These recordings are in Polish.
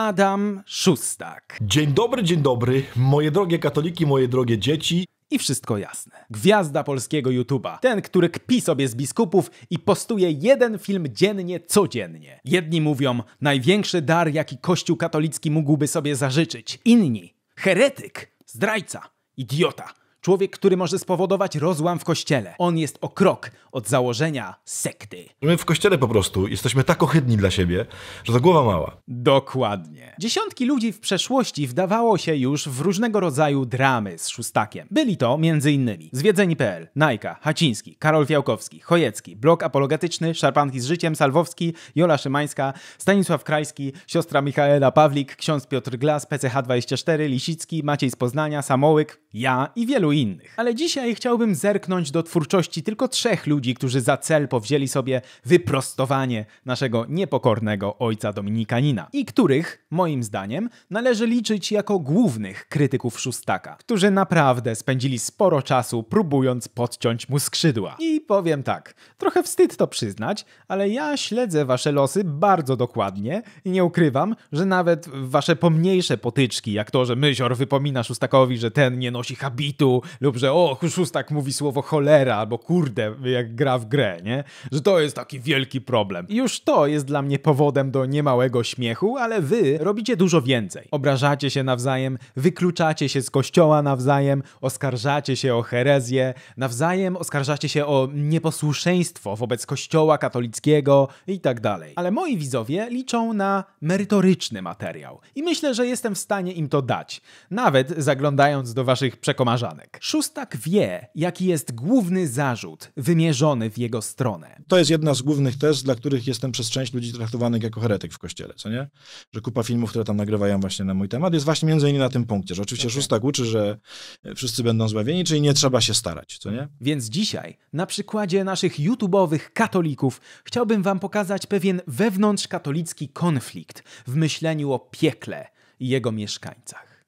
Adam Szustak. Dzień dobry, dzień dobry, moje drogie katoliki, moje drogie dzieci. I wszystko jasne. Gwiazda polskiego YouTube'a. Ten, który kpi sobie z biskupów i postuje jeden film dziennie, codziennie. Jedni mówią, największy dar, jaki Kościół katolicki mógłby sobie zażyczyć. Inni, heretyk, zdrajca, idiota. Człowiek, który może spowodować rozłam w kościele. On jest o krok od założenia sekty. My w kościele po prostu jesteśmy tak ohydni dla siebie, że to głowa mała. Dokładnie. Dziesiątki ludzi w przeszłości wdawało się już w różnego rodzaju dramy z Szustakiem. Byli to m.in. Zwiedzeni.pl, Najka, Haciński, Karol Fiałkowski, Chojecki, Blok Apologetyczny, Szarpanki z Życiem, Salwowski, Jola Szymańska, Stanisław Krajski, siostra Michaela Pawlik, ksiądz Piotr Glas, PCH24, Lisicki, Maciej z Poznania, Samołyk, ja i wielu wielu innych. Ale dzisiaj chciałbym zerknąć do twórczości tylko trzech ludzi, którzy za cel powzięli sobie wyprostowanie naszego niepokornego ojca Dominikanina i których, moim zdaniem, należy liczyć jako głównych krytyków Szóstaka, którzy naprawdę spędzili sporo czasu próbując podciąć mu skrzydła. I powiem tak, trochę wstyd to przyznać, ale ja śledzę wasze losy bardzo dokładnie i nie ukrywam, że nawet wasze pomniejsze potyczki, jak to, że Myzior wypomina Szóstakowi, że ten nie nosi habitu, lub że o, tak mówi słowo cholera albo kurde, jak gra w grę, nie? Że to jest taki wielki problem. I już to jest dla mnie powodem do niemałego śmiechu, ale wy robicie dużo więcej. Obrażacie się nawzajem, wykluczacie się z kościoła nawzajem, oskarżacie się o herezję, nawzajem oskarżacie się o nieposłuszeństwo wobec kościoła katolickiego i tak dalej. Ale moi widzowie liczą na merytoryczny materiał i myślę, że jestem w stanie im to dać, nawet zaglądając do waszych przekomarzanek. Szóstak. Szóstak wie, jaki jest główny zarzut wymierzony w jego stronę. To jest jedna z głównych tez, dla których jestem przez część ludzi traktowanych jako heretyk w kościele, co nie? Że kupa filmów, które tam nagrywają właśnie na mój temat, jest właśnie między innymi na tym punkcie, że oczywiście okay. Tak, tak. Szóstak uczy, że e, wszyscy będą zbawieni, czyli nie trzeba się starać, co nie? Więc dzisiaj, na przykładzie naszych YouTube'owych katolików, chciałbym wam pokazać pewien wewnątrzkatolicki konflikt w myśleniu o piekle i jego mieszkańcach.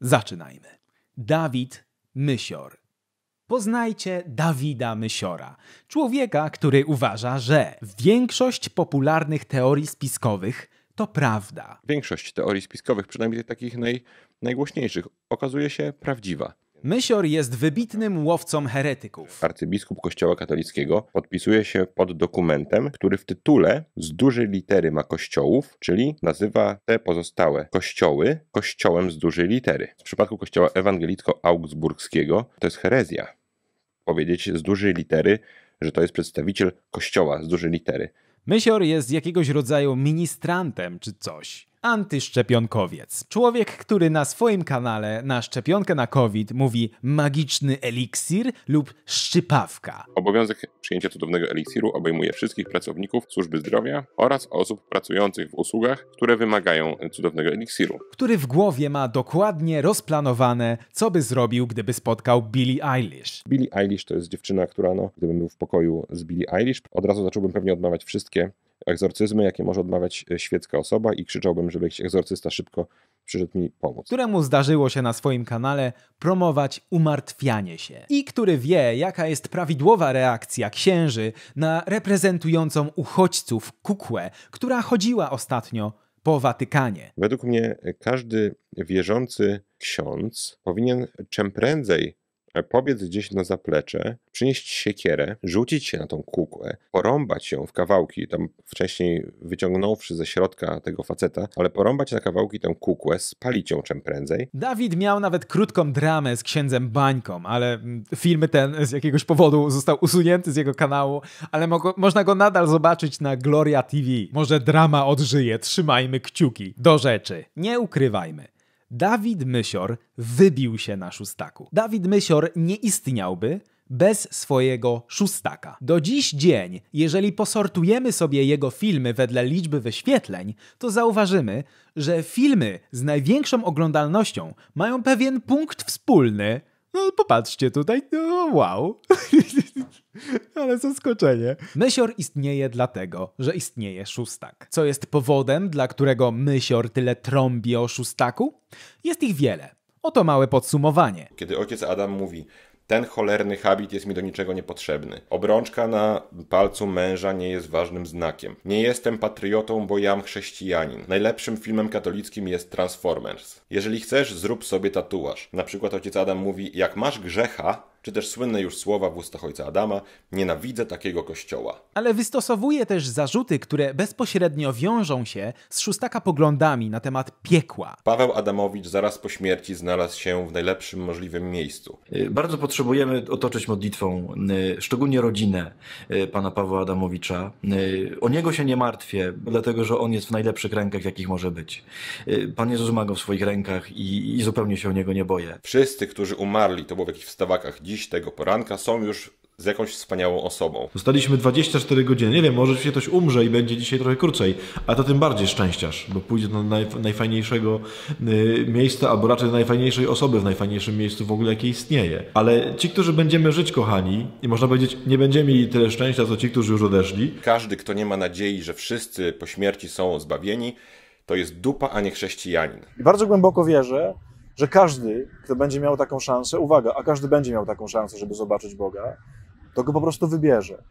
Zaczynajmy. Dawid Mysior. Poznajcie Dawida Mysiora, człowieka, który uważa, że większość popularnych teorii spiskowych to prawda. Większość teorii spiskowych, przynajmniej takich naj, najgłośniejszych, okazuje się prawdziwa. Mysior jest wybitnym łowcą heretyków. Arcybiskup Kościoła Katolickiego podpisuje się pod dokumentem, który w tytule z dużej litery ma kościołów, czyli nazywa te pozostałe kościoły kościołem z dużej litery. W przypadku Kościoła Ewangelicko-Augsburskiego to jest herezja. Powiedzieć z dużej litery, że to jest przedstawiciel kościoła z dużej litery. Mysior jest jakiegoś rodzaju ministrantem czy coś antyszczepionkowiec. Człowiek, który na swoim kanale na szczepionkę na COVID mówi magiczny eliksir lub szczypawka. Obowiązek przyjęcia cudownego eliksiru obejmuje wszystkich pracowników służby zdrowia oraz osób pracujących w usługach, które wymagają cudownego eliksiru. Który w głowie ma dokładnie rozplanowane, co by zrobił, gdyby spotkał Billie Eilish. Billie Eilish to jest dziewczyna, która no, gdybym był w pokoju z Billie Eilish, od razu zacząłbym pewnie odmawiać wszystkie egzorcyzmy, jakie może odmawiać e, świecka osoba i krzyczałbym, żeby jakiś egzorcysta szybko przyszedł mi pomóc. Któremu zdarzyło się na swoim kanale promować umartwianie się i który wie, jaka jest prawidłowa reakcja księży na reprezentującą uchodźców kukłę, która chodziła ostatnio po Watykanie. Według mnie e, każdy wierzący ksiądz powinien czym prędzej E, pobiec gdzieś na zaplecze, przynieść siekierę, rzucić się na tą kukłę, porąbać ją w kawałki, tam wcześniej wyciągnąwszy ze środka tego faceta, ale porąbać na kawałki tę kukłę, spalić ją czym prędzej. Dawid miał nawet krótką dramę z księdzem Bańką, ale mm, filmy ten z jakiegoś powodu został usunięty z jego kanału, ale mo można go nadal zobaczyć na Gloria TV. Może drama odżyje, trzymajmy kciuki. Do rzeczy. Nie ukrywajmy. Dawid Mysior wybił się na szóstaku. Dawid Mysior nie istniałby bez swojego szóstaka. Do dziś dzień, jeżeli posortujemy sobie jego filmy wedle liczby wyświetleń, to zauważymy, że filmy z największą oglądalnością mają pewien punkt wspólny – no popatrzcie tutaj, no wow. Ale zaskoczenie. Mysior istnieje dlatego, że istnieje szóstak. Co jest powodem, dla którego mysior tyle trąbi o szóstaku? Jest ich wiele. Oto małe podsumowanie. Kiedy ojciec Adam mówi, ten cholerny habit jest mi do niczego niepotrzebny. Obrączka na palcu męża nie jest ważnym znakiem. Nie jestem patriotą, bo jam chrześcijanin. Najlepszym filmem katolickim jest Transformers. Jeżeli chcesz, zrób sobie tatuaż. Na przykład ojciec Adam mówi, jak masz grzecha, czy też słynne już słowa w ustach ojca Adama, nienawidzę takiego kościoła. Ale wystosowuje też zarzuty, które bezpośrednio wiążą się z szóstaka poglądami na temat piekła. Paweł Adamowicz zaraz po śmierci znalazł się w najlepszym możliwym miejscu. Y, bardzo potrzebujemy otoczyć modlitwą, y, szczególnie rodzinę y, pana Pawła Adamowicza. O niego się nie martwię, dlatego że on jest w najlepszych rękach, jakich może być. Pan Jezus ma go w swoich rękach i, i zupełnie się o niego nie boję. Wszyscy, którzy umarli, to było w jakichś wstawakach dziś, dziś tego poranka są już z jakąś wspaniałą osobą. Zostaliśmy 24 godziny. Nie wiem, może się ktoś umrze i będzie dzisiaj trochę krócej, a to tym bardziej szczęściarz, bo pójdzie do najf najfajniejszego y, miejsca, albo raczej do najfajniejszej osoby w najfajniejszym miejscu w ogóle, jakie istnieje. Ale ci, którzy będziemy żyć, kochani, i można powiedzieć, nie będziemy mieli tyle szczęścia, co ci, którzy już odeszli. Każdy, kto nie ma nadziei, że wszyscy po śmierci są zbawieni, to jest dupa, a nie chrześcijanin. Bardzo głęboko wierzę, że każdy, kto będzie miał taką szansę, uwaga, a każdy będzie miał taką szansę, żeby zobaczyć Boga, to go po prostu wybierze.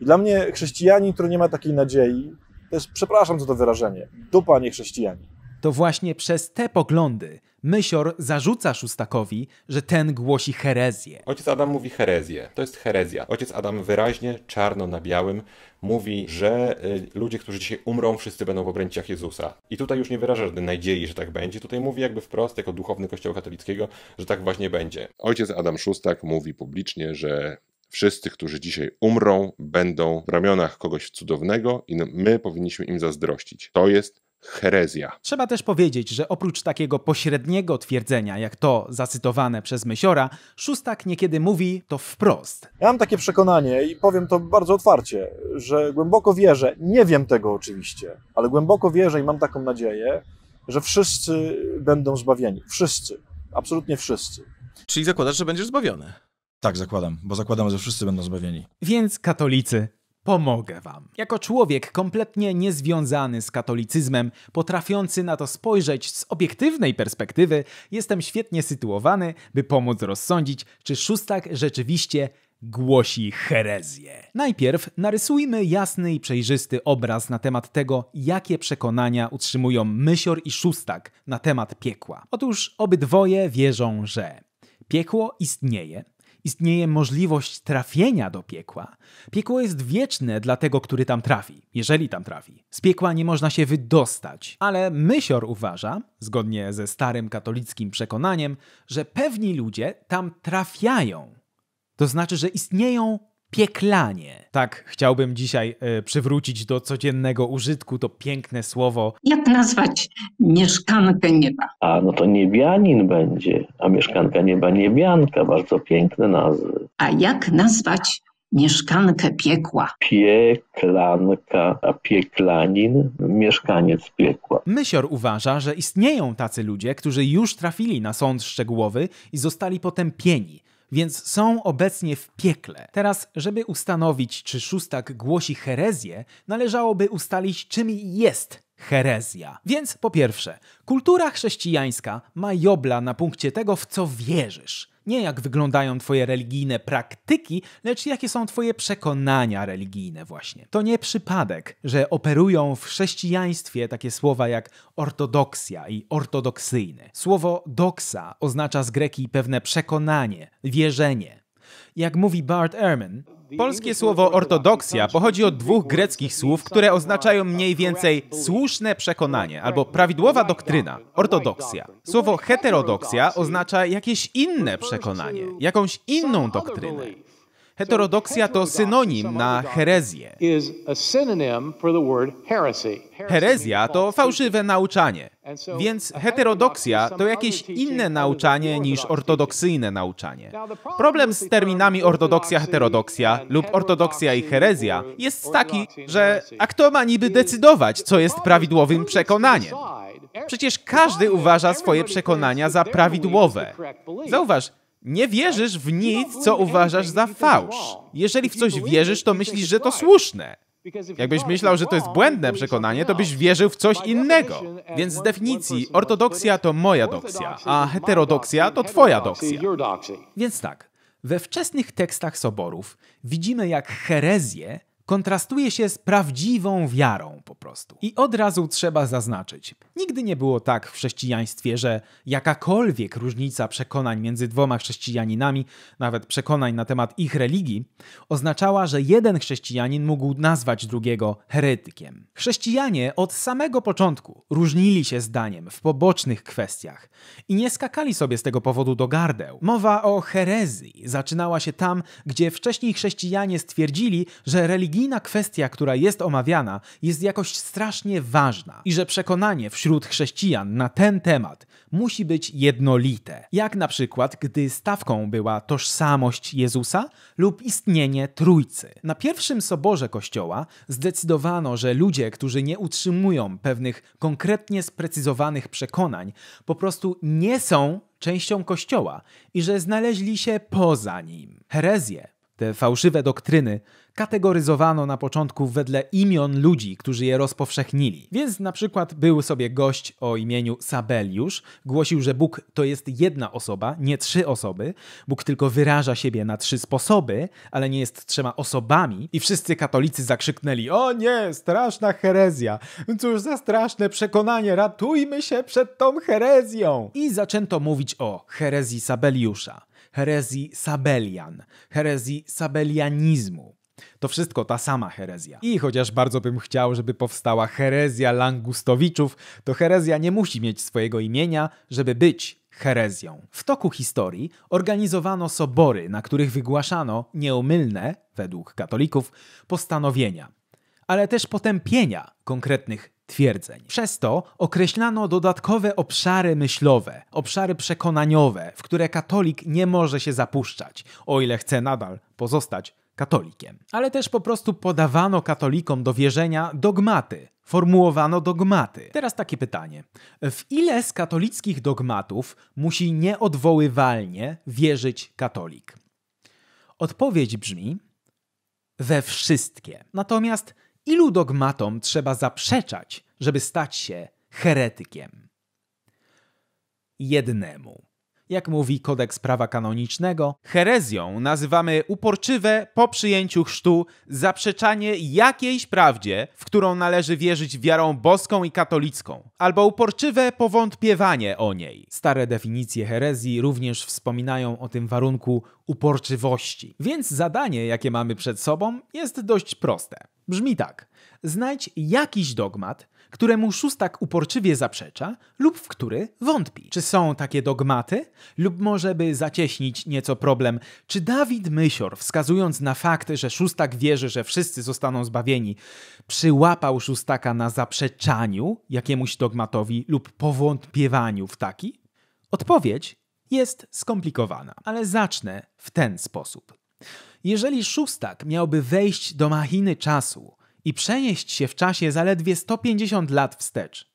I dla mnie chrześcijanin, który nie ma takiej nadziei, to jest, przepraszam za to wyrażenie, dupa nie chrześcijanin. To właśnie przez te poglądy Mysior zarzuca Szustakowi, że ten głosi herezję. Ojciec Adam mówi herezję. To jest herezja. Ojciec Adam wyraźnie, czarno na białym mówi, że y, ludzie, którzy dzisiaj umrą, wszyscy będą w obręciach Jezusa. I tutaj już nie wyraża żadnej nadziei, że tak będzie. Tutaj mówi jakby wprost, jako duchowny kościoła katolickiego, że tak właśnie będzie. Ojciec Adam Szustak mówi publicznie, że Wszyscy, którzy dzisiaj umrą, będą w ramionach kogoś cudownego i my powinniśmy im zazdrościć. To jest herezja. Trzeba też powiedzieć, że oprócz takiego pośredniego twierdzenia, jak to zacytowane przez Mysiora, Szóstak niekiedy mówi to wprost. Ja mam takie przekonanie i powiem to bardzo otwarcie, że głęboko wierzę, nie wiem tego oczywiście, ale głęboko wierzę i mam taką nadzieję, że wszyscy będą zbawieni. Wszyscy. Absolutnie wszyscy. Czyli zakładasz, że będziesz zbawiony? Tak, zakładam, bo zakładam, że wszyscy będą zbawieni. Więc katolicy pomogę wam. Jako człowiek kompletnie niezwiązany z katolicyzmem, potrafiący na to spojrzeć z obiektywnej perspektywy, jestem świetnie sytuowany, by pomóc rozsądzić, czy szóstak rzeczywiście głosi herezję. Najpierw narysujmy jasny i przejrzysty obraz na temat tego, jakie przekonania utrzymują Mysior i Szóstak na temat piekła. Otóż obydwoje wierzą, że piekło istnieje, istnieje możliwość trafienia do piekła. Piekło jest wieczne dla tego, który tam trafi, jeżeli tam trafi. Z piekła nie można się wydostać, ale Mysior uważa, zgodnie ze starym katolickim przekonaniem, że pewni ludzie tam trafiają. To znaczy, że istnieją Pieklanie. Tak, chciałbym dzisiaj y, przywrócić do codziennego użytku to piękne słowo. Jak nazwać mieszkankę nieba? A no to niebianin będzie, a mieszkanka nieba niebianka, bardzo piękne nazwy. A jak nazwać mieszkankę piekła. Pieklanka, a pieklanin, mieszkaniec piekła. Mysior uważa, że istnieją tacy ludzie, którzy już trafili na sąd szczegółowy i zostali potępieni więc są obecnie w piekle. Teraz, żeby ustanowić, czy szóstak głosi herezję, należałoby ustalić, czym jest herezja. Więc po pierwsze, kultura chrześcijańska ma jobla na punkcie tego, w co wierzysz nie jak wyglądają twoje religijne praktyki, lecz jakie są twoje przekonania religijne właśnie. To nie przypadek, że operują w chrześcijaństwie takie słowa jak ortodoksja i ortodoksyjny. Słowo doksa oznacza z greki pewne przekonanie, wierzenie. Jak mówi Bart Ehrman, polskie słowo ortodoksja pochodzi od dwóch greckich słów, które oznaczają mniej więcej słuszne przekonanie albo prawidłowa doktryna, ortodoksja. Słowo heterodoksja oznacza jakieś inne przekonanie, jakąś inną doktrynę. Heterodoksja to synonim na herezję. Herezja to fałszywe nauczanie, więc heterodoksja to jakieś inne nauczanie niż ortodoksyjne nauczanie. Problem z terminami ortodoksja, heterodoksja lub ortodoksja i herezja jest taki, że a kto ma niby decydować, co jest prawidłowym przekonaniem? Przecież każdy uważa swoje przekonania za prawidłowe. Zauważ, nie wierzysz w nic, co uważasz za fałsz. Jeżeli w coś wierzysz, to myślisz, że to słuszne. Jakbyś myślał, że to jest błędne przekonanie, to byś wierzył w coś innego. Więc z definicji ortodoksja to moja doksja, a heterodoksja to twoja doksja. Więc tak, we wczesnych tekstach soborów widzimy, jak herezje kontrastuje się z prawdziwą wiarą po prostu. I od razu trzeba zaznaczyć, nigdy nie było tak w chrześcijaństwie, że jakakolwiek różnica przekonań między dwoma chrześcijaninami, nawet przekonań na temat ich religii, oznaczała, że jeden chrześcijanin mógł nazwać drugiego heretykiem. Chrześcijanie od samego początku różnili się zdaniem w pobocznych kwestiach i nie skakali sobie z tego powodu do gardeł. Mowa o herezji zaczynała się tam, gdzie wcześniej chrześcijanie stwierdzili, że religia religijna kwestia, która jest omawiana, jest jakoś strasznie ważna i że przekonanie wśród chrześcijan na ten temat musi być jednolite. Jak na przykład, gdy stawką była tożsamość Jezusa lub istnienie Trójcy. Na pierwszym soborze Kościoła zdecydowano, że ludzie, którzy nie utrzymują pewnych konkretnie sprecyzowanych przekonań, po prostu nie są częścią Kościoła i że znaleźli się poza nim. Herezje, te fałszywe doktryny kategoryzowano na początku wedle imion ludzi, którzy je rozpowszechnili. Więc na przykład był sobie gość o imieniu Sabeliusz, głosił, że Bóg to jest jedna osoba, nie trzy osoby. Bóg tylko wyraża siebie na trzy sposoby, ale nie jest trzema osobami. I wszyscy katolicy zakrzyknęli: O nie, straszna herezja! Cóż za straszne przekonanie, ratujmy się przed tą herezją! I zaczęto mówić o herezji Sabeliusza herezji Sabelian, herezji sabelianizmu. To wszystko ta sama herezja. I chociaż bardzo bym chciał, żeby powstała herezja langustowiczów, to herezja nie musi mieć swojego imienia, żeby być herezją. W toku historii organizowano sobory, na których wygłaszano nieomylne, według katolików, postanowienia, ale też potępienia konkretnych twierdzeń. Przez to określano dodatkowe obszary myślowe, obszary przekonaniowe, w które katolik nie może się zapuszczać, o ile chce nadal pozostać katolikiem. Ale też po prostu podawano katolikom do wierzenia dogmaty, formułowano dogmaty. Teraz takie pytanie. W ile z katolickich dogmatów musi nieodwoływalnie wierzyć katolik? Odpowiedź brzmi we wszystkie. Natomiast ilu dogmatom trzeba zaprzeczać, żeby stać się heretykiem? Jednemu. Jak mówi kodeks prawa kanonicznego, herezją nazywamy uporczywe po przyjęciu chrztu zaprzeczanie jakiejś prawdzie, w którą należy wierzyć wiarą boską i katolicką, albo uporczywe powątpiewanie o niej. Stare definicje herezji również wspominają o tym warunku uporczywości. Więc zadanie, jakie mamy przed sobą, jest dość proste. Brzmi tak: znajdź jakiś dogmat, któremu szóstak uporczywie zaprzecza lub w który wątpi. Czy są takie dogmaty? Lub może by zacieśnić nieco problem, czy Dawid Mysior, wskazując na fakt, że szóstak wierzy, że wszyscy zostaną zbawieni, przyłapał szóstaka na zaprzeczaniu jakiemuś dogmatowi lub powątpiewaniu w taki? Odpowiedź jest skomplikowana, ale zacznę w ten sposób. Jeżeli szóstak miałby wejść do machiny czasu i przenieść się w czasie zaledwie 150 lat wstecz.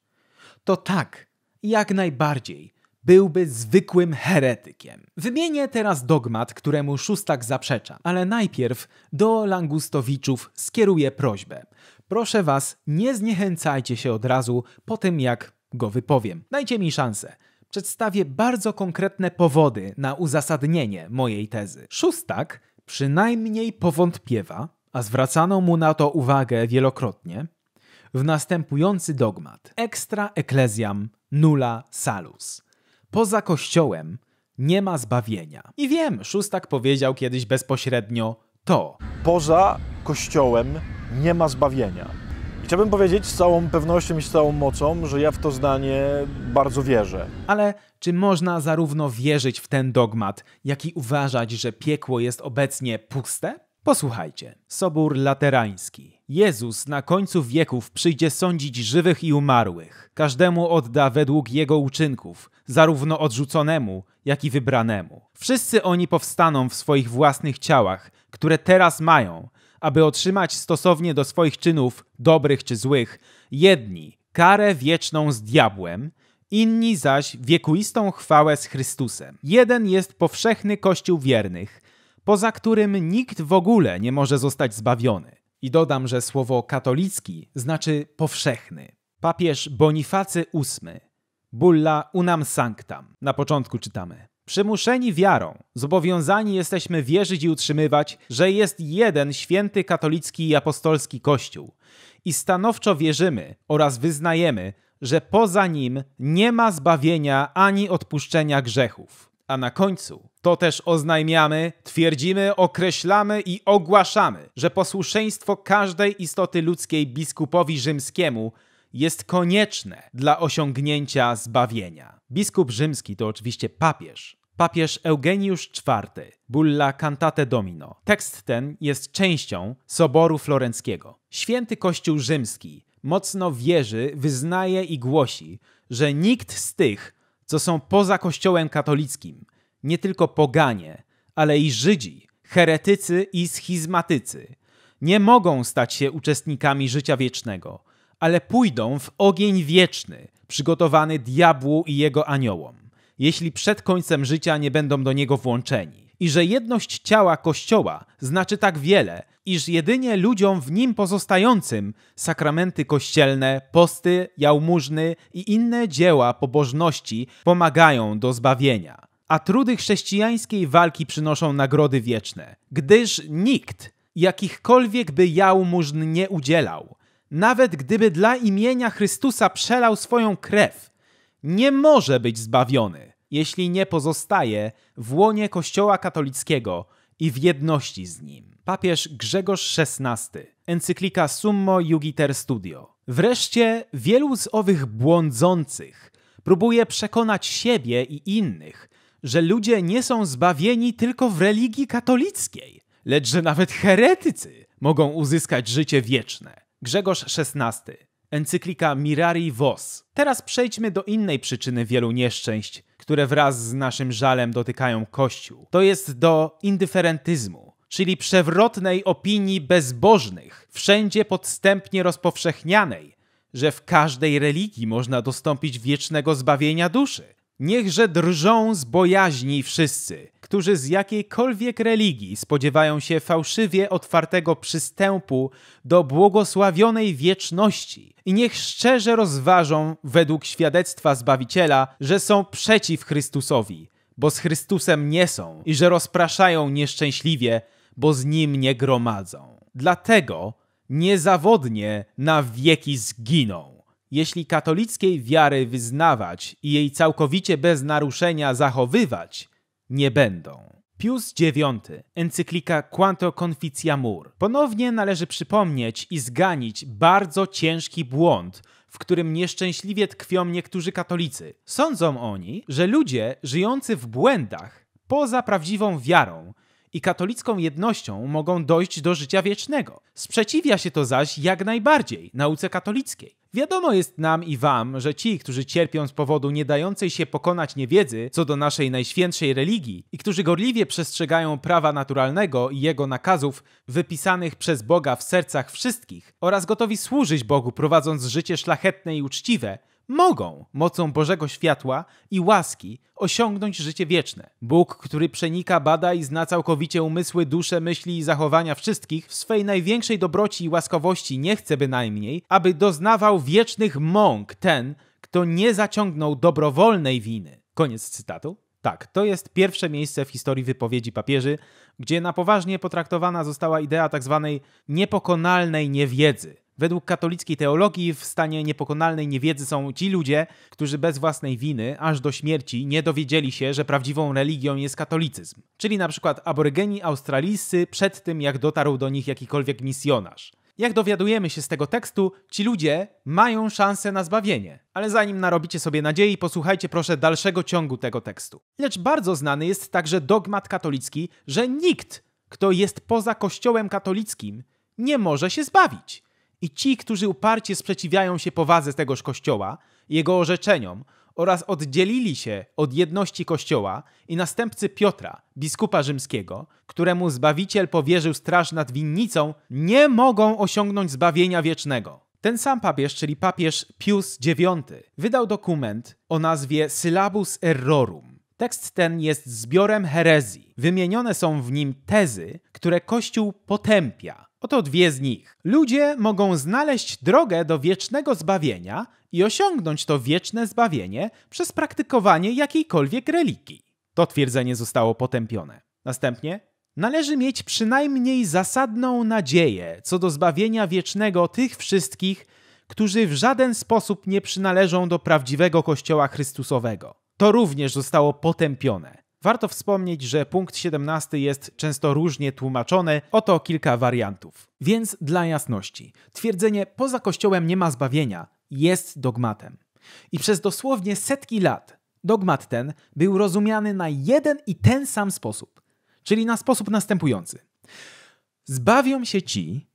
To tak, jak najbardziej, byłby zwykłym heretykiem. Wymienię teraz dogmat, któremu Szóstak zaprzecza, ale najpierw do Langustowiczów skieruję prośbę. Proszę was, nie zniechęcajcie się od razu po tym, jak go wypowiem. Dajcie mi szansę przedstawię bardzo konkretne powody na uzasadnienie mojej tezy. Szóstak przynajmniej powątpiewa, a zwracano mu na to uwagę wielokrotnie, w następujący dogmat extra ecclesiam nulla salus. Poza kościołem nie ma zbawienia. I wiem, Szóstak powiedział kiedyś bezpośrednio to. Poza kościołem nie ma zbawienia. I chciałbym powiedzieć z całą pewnością i z całą mocą, że ja w to zdanie bardzo wierzę. Ale czy można zarówno wierzyć w ten dogmat, jak i uważać, że piekło jest obecnie puste? Posłuchajcie. Sobór Laterański. Jezus na końcu wieków przyjdzie sądzić żywych i umarłych. Każdemu odda według jego uczynków, zarówno odrzuconemu, jak i wybranemu. Wszyscy oni powstaną w swoich własnych ciałach, które teraz mają, aby otrzymać stosownie do swoich czynów, dobrych czy złych, jedni karę wieczną z diabłem, inni zaś wiekuistą chwałę z Chrystusem. Jeden jest powszechny Kościół wiernych, poza którym nikt w ogóle nie może zostać zbawiony. I dodam, że słowo katolicki znaczy powszechny. Papież Bonifacy VIII, bulla unam sanctam, na początku czytamy. Przymuszeni wiarą, zobowiązani jesteśmy wierzyć i utrzymywać, że jest jeden święty katolicki i apostolski Kościół. I stanowczo wierzymy oraz wyznajemy, że poza nim nie ma zbawienia ani odpuszczenia grzechów. A na końcu to też oznajmiamy, twierdzimy, określamy i ogłaszamy, że posłuszeństwo każdej istoty ludzkiej biskupowi rzymskiemu jest konieczne dla osiągnięcia zbawienia. Biskup rzymski to oczywiście papież. Papież Eugeniusz IV, Bulla Cantate Domino. Tekst ten jest częścią Soboru Florenckiego. Święty Kościół Rzymski mocno wierzy, wyznaje i głosi, że nikt z tych, co są poza Kościołem katolickim, nie tylko poganie, ale i Żydzi, heretycy i schizmatycy nie mogą stać się uczestnikami życia wiecznego, ale pójdą w ogień wieczny, przygotowany diabłu i jego aniołom, jeśli przed końcem życia nie będą do niego włączeni. I że jedność ciała Kościoła znaczy tak wiele, iż jedynie ludziom w nim pozostającym sakramenty kościelne, posty, jałmużny i inne dzieła pobożności pomagają do zbawienia a trudy chrześcijańskiej walki przynoszą nagrody wieczne, gdyż nikt, jakichkolwiek by jałmużn nie udzielał, nawet gdyby dla imienia Chrystusa przelał swoją krew, nie może być zbawiony, jeśli nie pozostaje w łonie Kościoła katolickiego i w jedności z nim. Papież Grzegorz XVI, encyklika Summo Jugiter Studio. Wreszcie wielu z owych błądzących próbuje przekonać siebie i innych, że ludzie nie są zbawieni tylko w religii katolickiej, lecz że nawet heretycy mogą uzyskać życie wieczne. Grzegorz XVI, encyklika Mirari Vos. Teraz przejdźmy do innej przyczyny wielu nieszczęść, które wraz z naszym żalem dotykają Kościół. To jest do indyferentyzmu, czyli przewrotnej opinii bezbożnych, wszędzie podstępnie rozpowszechnianej, że w każdej religii można dostąpić wiecznego zbawienia duszy Niechże drżą z bojaźni wszyscy, którzy z jakiejkolwiek religii spodziewają się fałszywie otwartego przystępu do błogosławionej wieczności i niech szczerze rozważą według świadectwa Zbawiciela, że są przeciw Chrystusowi, bo z Chrystusem nie są i że rozpraszają nieszczęśliwie, bo z Nim nie gromadzą. Dlatego niezawodnie na wieki zginą. Jeśli katolickiej wiary wyznawać i jej całkowicie bez naruszenia zachowywać, nie będą. Pius IX, encyklika Quanto Conficiamur. Ponownie należy przypomnieć i zganić bardzo ciężki błąd, w którym nieszczęśliwie tkwią niektórzy katolicy. Sądzą oni, że ludzie żyjący w błędach, poza prawdziwą wiarą i katolicką jednością mogą dojść do życia wiecznego. Sprzeciwia się to zaś jak najbardziej nauce katolickiej. Wiadomo jest nam i wam, że ci, którzy cierpią z powodu nie dającej się pokonać niewiedzy co do naszej najświętszej religii i którzy gorliwie przestrzegają prawa naturalnego i jego nakazów wypisanych przez Boga w sercach wszystkich oraz gotowi służyć Bogu prowadząc życie szlachetne i uczciwe, mogą mocą Bożego światła i łaski osiągnąć życie wieczne. Bóg, który przenika, bada i zna całkowicie umysły, dusze, myśli i zachowania wszystkich, w swej największej dobroci i łaskowości nie chce bynajmniej, aby doznawał wiecznych mąk ten, kto nie zaciągnął dobrowolnej winy. Koniec cytatu. Tak, to jest pierwsze miejsce w historii wypowiedzi papieży, gdzie na poważnie potraktowana została idea tzw. Tak niepokonalnej niewiedzy. Według katolickiej teologii w stanie niepokonalnej niewiedzy są ci ludzie, którzy bez własnej winy aż do śmierci nie dowiedzieli się, że prawdziwą religią jest katolicyzm. Czyli na przykład aborygeni australijscy przed tym jak dotarł do nich jakikolwiek misjonarz. Jak dowiadujemy się z tego tekstu, ci ludzie mają szansę na zbawienie. Ale zanim narobicie sobie nadziei, posłuchajcie proszę dalszego ciągu tego tekstu. Lecz bardzo znany jest także dogmat katolicki, że nikt, kto jest poza Kościołem katolickim, nie może się zbawić i ci, którzy uparcie sprzeciwiają się powadze tegoż Kościoła, jego orzeczeniom oraz oddzielili się od jedności Kościoła i następcy Piotra, biskupa rzymskiego, któremu Zbawiciel powierzył straż nad winnicą, nie mogą osiągnąć zbawienia wiecznego. Ten sam papież, czyli papież Pius IX, wydał dokument o nazwie Syllabus Errorum. Tekst ten jest zbiorem herezji. Wymienione są w nim tezy, które Kościół potępia Oto dwie z nich. Ludzie mogą znaleźć drogę do wiecznego zbawienia i osiągnąć to wieczne zbawienie przez praktykowanie jakiejkolwiek religii. To twierdzenie zostało potępione. Następnie należy mieć przynajmniej zasadną nadzieję co do zbawienia wiecznego tych wszystkich, którzy w żaden sposób nie przynależą do prawdziwego Kościoła Chrystusowego. To również zostało potępione. Warto wspomnieć, że punkt 17 jest często różnie tłumaczony, oto kilka wariantów. Więc dla jasności, twierdzenie poza kościołem nie ma zbawienia jest dogmatem. I przez dosłownie setki lat dogmat ten był rozumiany na jeden i ten sam sposób, czyli na sposób następujący. Zbawią się ci,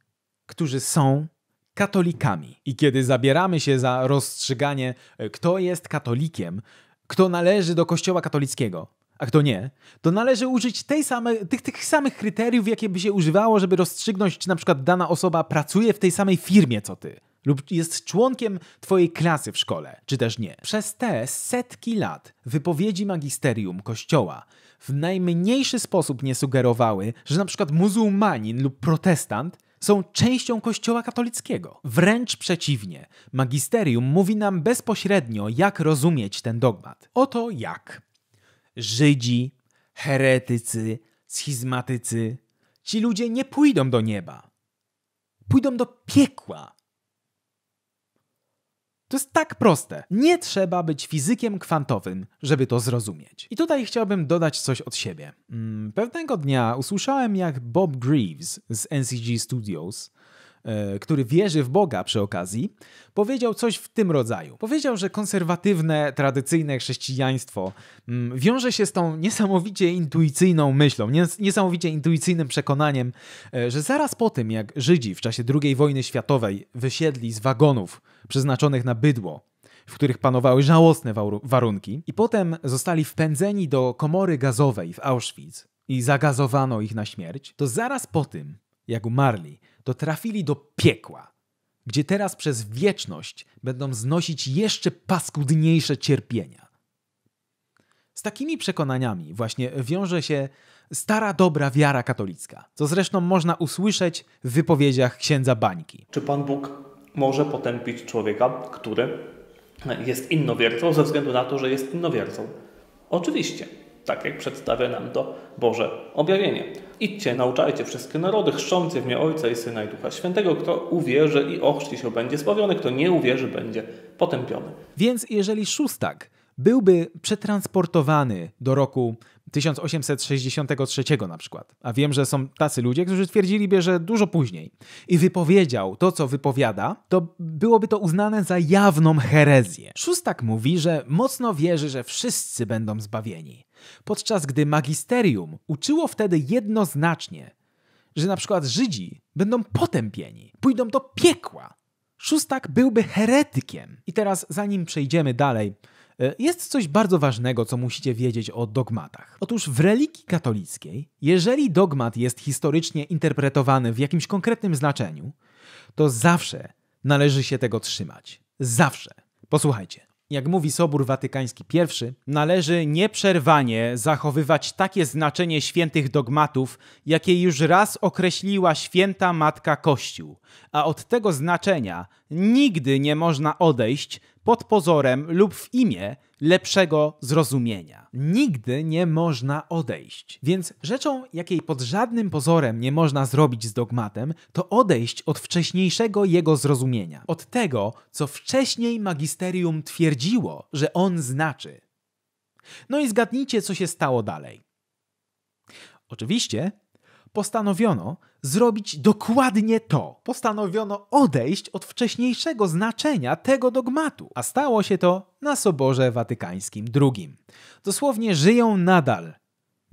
którzy są katolikami. I kiedy zabieramy się za rozstrzyganie, e, kto jest katolikiem, kto należy do Kościoła katolickiego, a kto nie, to należy użyć tej same, tych, tych samych kryteriów, jakie by się używało, żeby rozstrzygnąć, czy na przykład dana osoba pracuje w tej samej firmie co ty lub jest członkiem Twojej klasy w szkole, czy też nie. Przez te setki lat wypowiedzi magisterium Kościoła w najmniejszy sposób nie sugerowały, że na przykład muzułmanin lub protestant są częścią Kościoła katolickiego. Wręcz przeciwnie, magisterium mówi nam bezpośrednio, jak rozumieć ten dogmat. Oto jak. Żydzi, heretycy, schizmatycy, ci ludzie nie pójdą do nieba. Pójdą do piekła. To jest tak proste. Nie trzeba być fizykiem kwantowym, żeby to zrozumieć. I tutaj chciałbym dodać coś od siebie. Mm, pewnego dnia usłyszałem, jak Bob Greaves z NCG Studios E, który wierzy w Boga przy okazji, powiedział coś w tym rodzaju. Powiedział, że konserwatywne, tradycyjne chrześcijaństwo mm, wiąże się z tą niesamowicie intuicyjną myślą, niesamowicie intuicyjnym przekonaniem, e, że zaraz po tym, jak Żydzi w czasie II wojny światowej wysiedli z wagonów przeznaczonych na bydło w których panowały żałosne warunki, i potem zostali wpędzeni do komory gazowej w Auschwitz i zagazowano ich na śmierć, to zaraz po tym jak umarli, to trafili do piekła, gdzie teraz przez wieczność będą znosić jeszcze paskudniejsze cierpienia. Z takimi przekonaniami właśnie wiąże się stara dobra wiara katolicka, co zresztą można usłyszeć w wypowiedziach księdza Bańki. Czy Pan Bóg może potępić człowieka, który jest innowiercą ze względu na to, że jest innowiercą? Oczywiście tak jak przedstawia nam to Boże objawienie. Idźcie, nauczajcie wszystkie narody, chrzący w mnie Ojca i Syna i Ducha Świętego. Kto uwierzy i ochrzci się będzie zbawiony, kto nie uwierzy będzie potępiony. Więc jeżeli szóstak byłby przetransportowany do roku 1863 na przykład, a wiem, że są tacy ludzie, którzy twierdziliby, że dużo później, i wypowiedział to, co wypowiada, to byłoby to uznane za jawną herezję. Szóstak mówi, że mocno wierzy, że wszyscy będą zbawieni podczas gdy magisterium uczyło wtedy jednoznacznie, że na przykład Żydzi będą potępieni, pójdą do piekła. Szóstak byłby heretykiem. I teraz, zanim przejdziemy dalej, e, jest coś bardzo ważnego, co musicie wiedzieć o dogmatach. Otóż w religii katolickiej, jeżeli dogmat jest historycznie interpretowany w jakimś konkretnym znaczeniu, to zawsze należy się tego trzymać. Zawsze. Posłuchajcie. Jak mówi Sobór Watykański I, należy nieprzerwanie zachowywać takie znaczenie świętych dogmatów, jakie już raz określiła święta Matka Kościół, a od tego znaczenia nigdy nie można odejść, pod pozorem lub w imię lepszego zrozumienia. Nigdy nie można odejść. Więc rzeczą, jakiej pod żadnym pozorem nie można zrobić z dogmatem, to odejść od wcześniejszego jego zrozumienia. Od tego, co wcześniej magisterium twierdziło, że on znaczy. No i zgadnijcie, co się stało dalej. Oczywiście postanowiono, zrobić dokładnie to. Postanowiono odejść od wcześniejszego znaczenia tego dogmatu, a stało się to na Soborze Watykańskim II. Dosłownie żyją nadal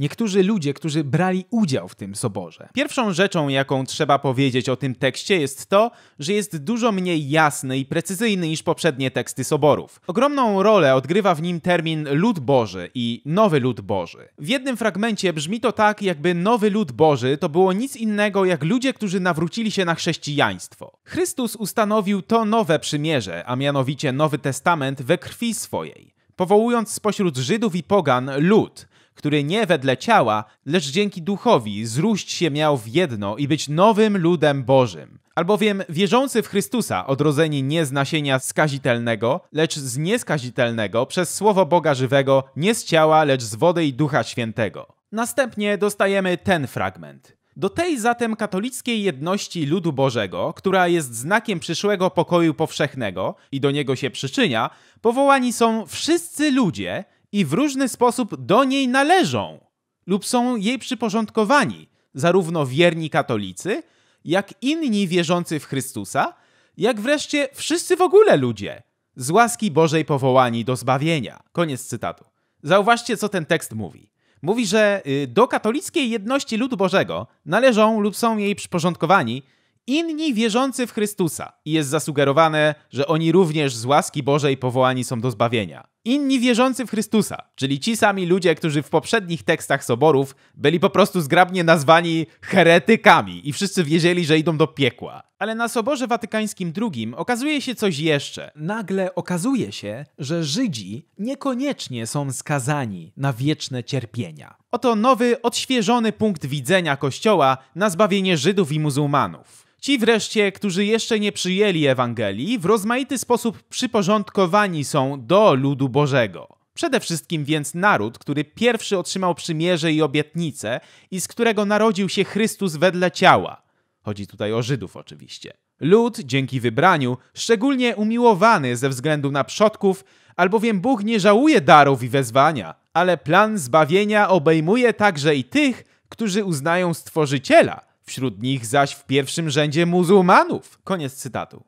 niektórzy ludzie, którzy brali udział w tym soborze. Pierwszą rzeczą, jaką trzeba powiedzieć o tym tekście, jest to, że jest dużo mniej jasny i precyzyjny niż poprzednie teksty soborów. Ogromną rolę odgrywa w nim termin lud Boży i nowy lud Boży. W jednym fragmencie brzmi to tak, jakby nowy lud Boży to było nic innego jak ludzie, którzy nawrócili się na chrześcijaństwo. Chrystus ustanowił to nowe przymierze, a mianowicie Nowy Testament we krwi swojej powołując spośród Żydów i Pogan lud, który nie wedle ciała, lecz dzięki duchowi zruść się miał w jedno i być nowym ludem Bożym. Albowiem wierzący w Chrystusa odrodzeni nie z nasienia skazitelnego, lecz z nieskazitelnego przez słowo Boga żywego, nie z ciała, lecz z wody i ducha świętego. Następnie dostajemy ten fragment. Do tej zatem katolickiej jedności ludu Bożego, która jest znakiem przyszłego pokoju powszechnego i do niego się przyczynia, powołani są wszyscy ludzie, i w różny sposób do niej należą lub są jej przyporządkowani, zarówno wierni katolicy, jak inni wierzący w Chrystusa, jak wreszcie wszyscy w ogóle ludzie, z łaski Bożej powołani do zbawienia. Koniec cytatu. Zauważcie, co ten tekst mówi. Mówi, że y, do katolickiej jedności ludu Bożego należą lub są jej przyporządkowani inni wierzący w Chrystusa. I jest zasugerowane, że oni również z łaski Bożej powołani są do zbawienia. Inni wierzący w Chrystusa, czyli ci sami ludzie, którzy w poprzednich tekstach soborów byli po prostu zgrabnie nazwani heretykami i wszyscy wiedzieli, że idą do piekła. Ale na Soborze Watykańskim II okazuje się coś jeszcze. Nagle okazuje się, że Żydzi niekoniecznie są skazani na wieczne cierpienia. Oto nowy, odświeżony punkt widzenia Kościoła na zbawienie Żydów i muzułmanów. Ci wreszcie, którzy jeszcze nie przyjęli Ewangelii, w rozmaity sposób przyporządkowani są do ludu Bożego. Przede wszystkim więc naród, który pierwszy otrzymał przymierze i obietnice i z którego narodził się Chrystus wedle ciała. Chodzi tutaj o Żydów oczywiście. Lud, dzięki wybraniu, szczególnie umiłowany ze względu na przodków, albowiem Bóg nie żałuje darów i wezwania, ale plan zbawienia obejmuje także i tych, którzy uznają Stworzyciela, wśród nich zaś w pierwszym rzędzie muzułmanów. Koniec cytatu.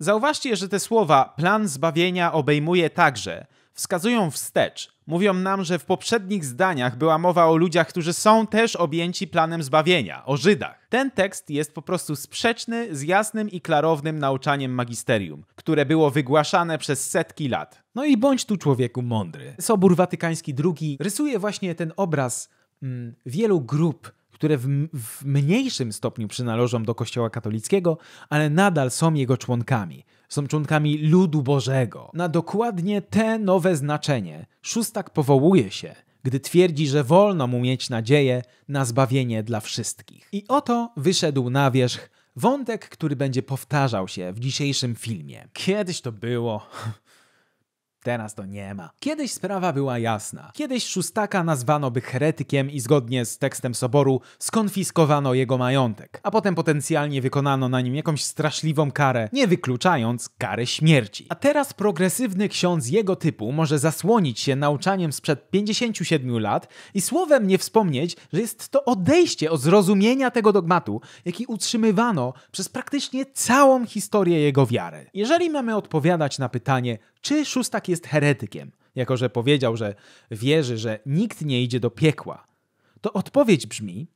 Zauważcie, że te słowa plan zbawienia obejmuje także – wskazują wstecz. Mówią nam, że w poprzednich zdaniach była mowa o ludziach, którzy są też objęci planem zbawienia, o Żydach. Ten tekst jest po prostu sprzeczny z jasnym i klarownym nauczaniem magisterium, które było wygłaszane przez setki lat. No i bądź tu człowieku mądry. Sobór Watykański II rysuje właśnie ten obraz mm, wielu grup które w, w mniejszym stopniu przynależą do Kościoła katolickiego, ale nadal są jego członkami są członkami ludu Bożego. Na dokładnie te nowe znaczenie szóstak powołuje się, gdy twierdzi, że wolno mu mieć nadzieję na zbawienie dla wszystkich. I oto wyszedł na wierzch wątek, który będzie powtarzał się w dzisiejszym filmie. Kiedyś to było. Teraz to nie ma. Kiedyś sprawa była jasna. Kiedyś szóstaka nazwano by heretykiem i zgodnie z tekstem soboru skonfiskowano jego majątek, a potem potencjalnie wykonano na nim jakąś straszliwą karę, nie wykluczając kary śmierci. A teraz progresywny ksiądz jego typu może zasłonić się nauczaniem sprzed 57 lat i słowem nie wspomnieć, że jest to odejście od zrozumienia tego dogmatu, jaki utrzymywano przez praktycznie całą historię jego wiary. Jeżeli mamy odpowiadać na pytanie, czy Szóstak jest heretykiem, jako że powiedział, że wierzy, że nikt nie idzie do piekła? To odpowiedź brzmi: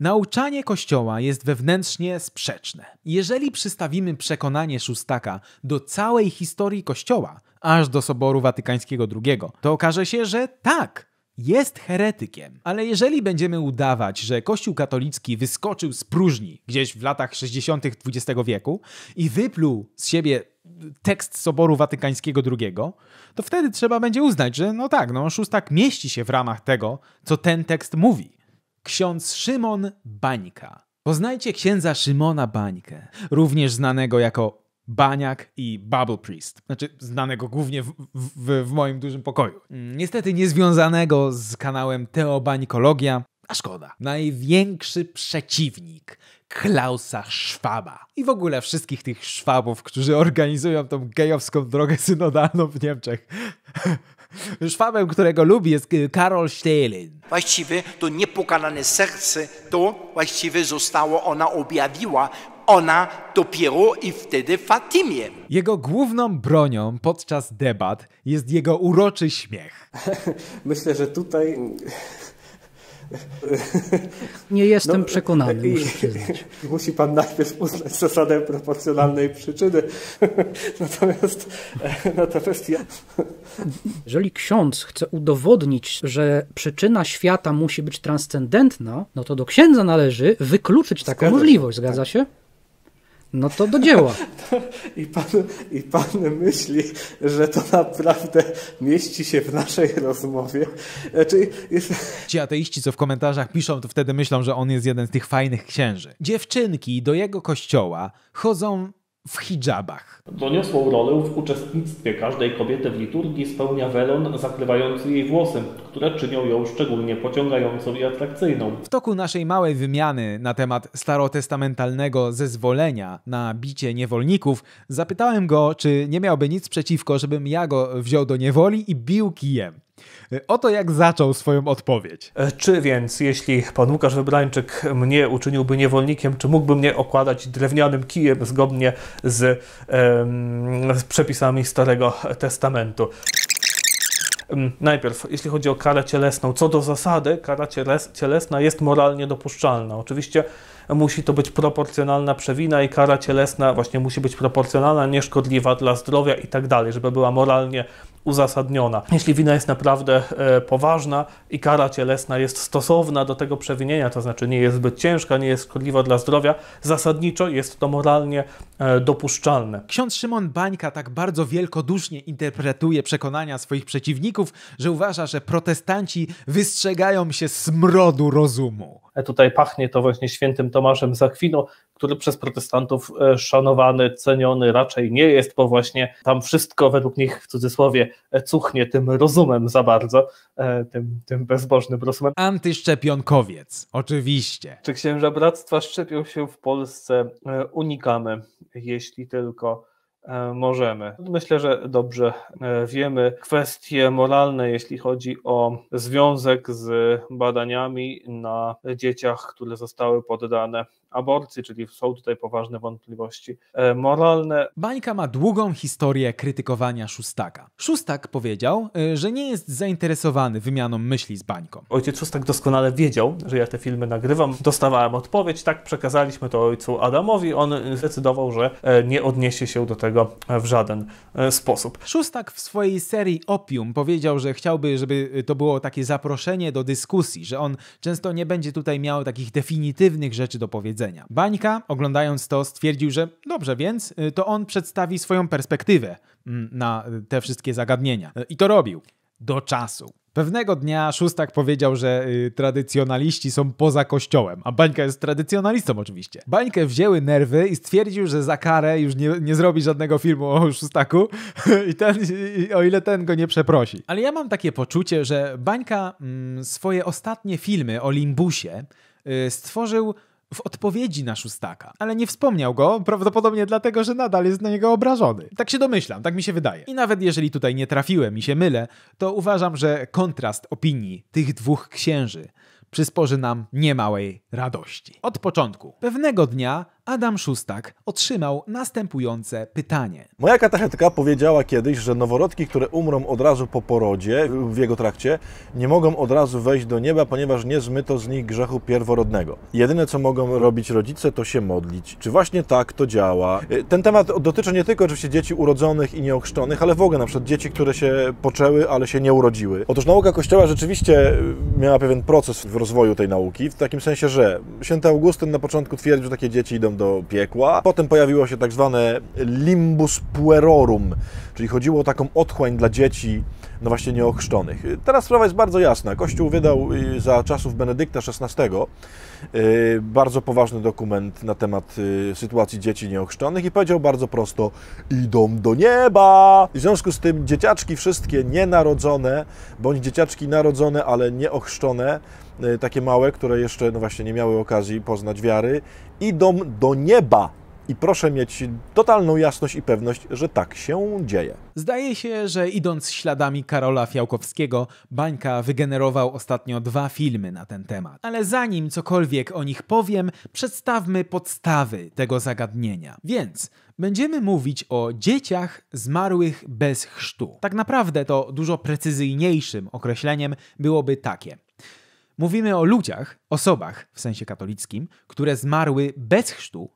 Nauczanie Kościoła jest wewnętrznie sprzeczne. Jeżeli przystawimy przekonanie Szóstaka do całej historii Kościoła, aż do Soboru Watykańskiego II, to okaże się, że tak, jest heretykiem. Ale jeżeli będziemy udawać, że Kościół katolicki wyskoczył z próżni gdzieś w latach 60. XX wieku i wypluł z siebie tekst Soboru Watykańskiego II, to wtedy trzeba będzie uznać, że no tak, no szóstak mieści się w ramach tego, co ten tekst mówi. Ksiądz Szymon Bańka. Poznajcie księdza Szymona Bańkę, również znanego jako Baniak i Bubble Priest. Znaczy, znanego głównie w, w, w moim dużym pokoju. Mm, niestety niezwiązanego z kanałem Teobanikologia, a szkoda. Największy przeciwnik Klausa Schwaba. I w ogóle wszystkich tych Szwabów, którzy organizują tą gejowską drogę synodalną w Niemczech. Szwabem, którego lubi, jest y, Karol Stelin. Właściwie to niepokalane serce, to właściwie zostało, ona objawiła ona dopiero i wtedy Fatimie. Jego główną bronią podczas debat jest jego uroczy śmiech. Myślę, że tutaj nie jestem no, przekonany. I, muszę musi pan najpierw uznać zasadę proporcjonalnej przyczyny. Natomiast, natomiast ja. Jeżeli ksiądz chce udowodnić, że przyczyna świata musi być transcendentna, no to do księdza należy wykluczyć taką zgadza możliwość, się, zgadza tak. się? No to do dzieła. I pan, I pan myśli, że to naprawdę mieści się w naszej rozmowie. Znaczy jest... Ci ateiści, co w komentarzach piszą, to wtedy myślą, że on jest jeden z tych fajnych księży. Dziewczynki do jego kościoła chodzą w hijabach. Doniosłą rolę w uczestnictwie każdej kobiety w liturgii spełnia welon zakrywający jej włosy, które czynią ją szczególnie pociągającą i atrakcyjną. W toku naszej małej wymiany na temat starotestamentalnego zezwolenia na bicie niewolników, zapytałem go, czy nie miałby nic przeciwko, żebym ja go wziął do niewoli i bił kijem. Oto jak zaczął swoją odpowiedź. E, czy więc, jeśli pan Łukasz Wybrańczyk mnie uczyniłby niewolnikiem, czy mógłby mnie okładać drewnianym kijem zgodnie z, um, z przepisami Starego Testamentu? najpierw, jeśli chodzi o karę cielesną, co do zasady, kara cielesna jest moralnie dopuszczalna. Oczywiście musi to być proporcjonalna przewina i kara cielesna właśnie musi być proporcjonalna, nieszkodliwa dla zdrowia i tak dalej, żeby była moralnie uzasadniona. Jeśli wina jest naprawdę e, poważna i kara cielesna jest stosowna do tego przewinienia, to znaczy nie jest zbyt ciężka, nie jest szkodliwa dla zdrowia, zasadniczo jest to moralnie e, dopuszczalne. Ksiądz Szymon Bańka tak bardzo wielkodusznie interpretuje przekonania swoich przeciwników, że uważa, że protestanci wystrzegają się smrodu rozumu. E, tutaj pachnie to właśnie świętym Tomaszem Zachwino, który przez protestantów szanowany, ceniony raczej nie jest, bo właśnie tam wszystko według nich w cudzysłowie cuchnie tym rozumem za bardzo, e, tym, tym bezbożnym rozumem. Antyszczepionkowiec, oczywiście. Czy księża bractwa szczepią się w Polsce? E, unikamy, jeśli tylko e, możemy. Myślę, że dobrze wiemy kwestie moralne, jeśli chodzi o związek z badaniami na dzieciach, które zostały poddane aborcji, czyli są tutaj poważne wątpliwości e, moralne. Bańka ma długą historię krytykowania Szustaka. Szustak powiedział, e, że nie jest zainteresowany wymianą myśli z Bańką. Ojciec Szustak doskonale wiedział, że ja te filmy nagrywam. Dostawałem odpowiedź, tak przekazaliśmy to ojcu Adamowi. On zdecydował, że e, nie odniesie się do tego w żaden sposób. Szustak w swojej serii Opium powiedział, że chciałby, żeby to było takie zaproszenie do dyskusji, że on często nie będzie tutaj miał takich definitywnych rzeczy do powiedzenia jedzenia. Bańka, oglądając to, stwierdził, że dobrze, więc y, to on przedstawi swoją perspektywę mm, na y, te wszystkie zagadnienia. Y, I to robił. Do czasu. Pewnego dnia Szóstak powiedział, że y, tradycjonaliści są poza kościołem, a Bańka jest tradycjonalistą oczywiście. Bańkę wzięły nerwy i stwierdził, że za karę już nie, nie zrobi żadnego filmu o Szóstaku i ten, i, o ile ten go nie przeprosi. Ale ja mam takie poczucie, że Bańka mm, swoje ostatnie filmy o Limbusie y, stworzył w odpowiedzi na szóstaka, ale nie wspomniał go, prawdopodobnie dlatego, że nadal jest na niego obrażony. Tak się domyślam, tak mi się wydaje. I nawet jeżeli tutaj nie trafiłem i się mylę, to uważam, że kontrast opinii tych dwóch księży przysporzy nam niemałej radości. Od początku. Pewnego dnia Adam Szustak otrzymał następujące pytanie. Moja katechetka powiedziała kiedyś, że noworodki, które umrą od razu po porodzie, w jego trakcie, nie mogą od razu wejść do nieba, ponieważ nie zmyto z nich grzechu pierworodnego. Jedyne, co mogą robić rodzice, to się modlić. Czy właśnie tak to działa? Y, ten temat dotyczy nie tylko oczywiście dzieci urodzonych i nieokrzczonych, ale w ogóle na przykład dzieci, które się poczęły, ale się nie urodziły. Otóż nauka Kościoła rzeczywiście y, miała pewien proces w rozwoju tej nauki, w takim sensie, że święty Augustyn na początku twierdził, że takie dzieci idą do piekła. Potem pojawiło się tak zwane limbus puerorum, czyli chodziło o taką otchłań dla dzieci, no właśnie nieochrzczonych. Teraz sprawa jest bardzo jasna. Kościół wydał y, za czasów Benedykta XVI y, bardzo poważny dokument na temat y, sytuacji dzieci nieochrzczonych i powiedział bardzo prosto: idą do nieba! W związku z tym dzieciaczki wszystkie nienarodzone, bądź dzieciaczki narodzone, ale nieochrzczone, takie małe, które jeszcze no właśnie nie miały okazji poznać wiary, idą do nieba i proszę mieć totalną jasność i pewność, że tak się dzieje. Zdaje się, że idąc śladami Karola Fiałkowskiego, Bańka wygenerował ostatnio dwa filmy na ten temat. Ale zanim cokolwiek o nich powiem, przedstawmy podstawy tego zagadnienia. Więc będziemy mówić o dzieciach zmarłych bez chrztu. Tak naprawdę to dużo precyzyjniejszym określeniem byłoby takie. Mówimy o ludziach, osobach w sensie katolickim, które zmarły bez chrztu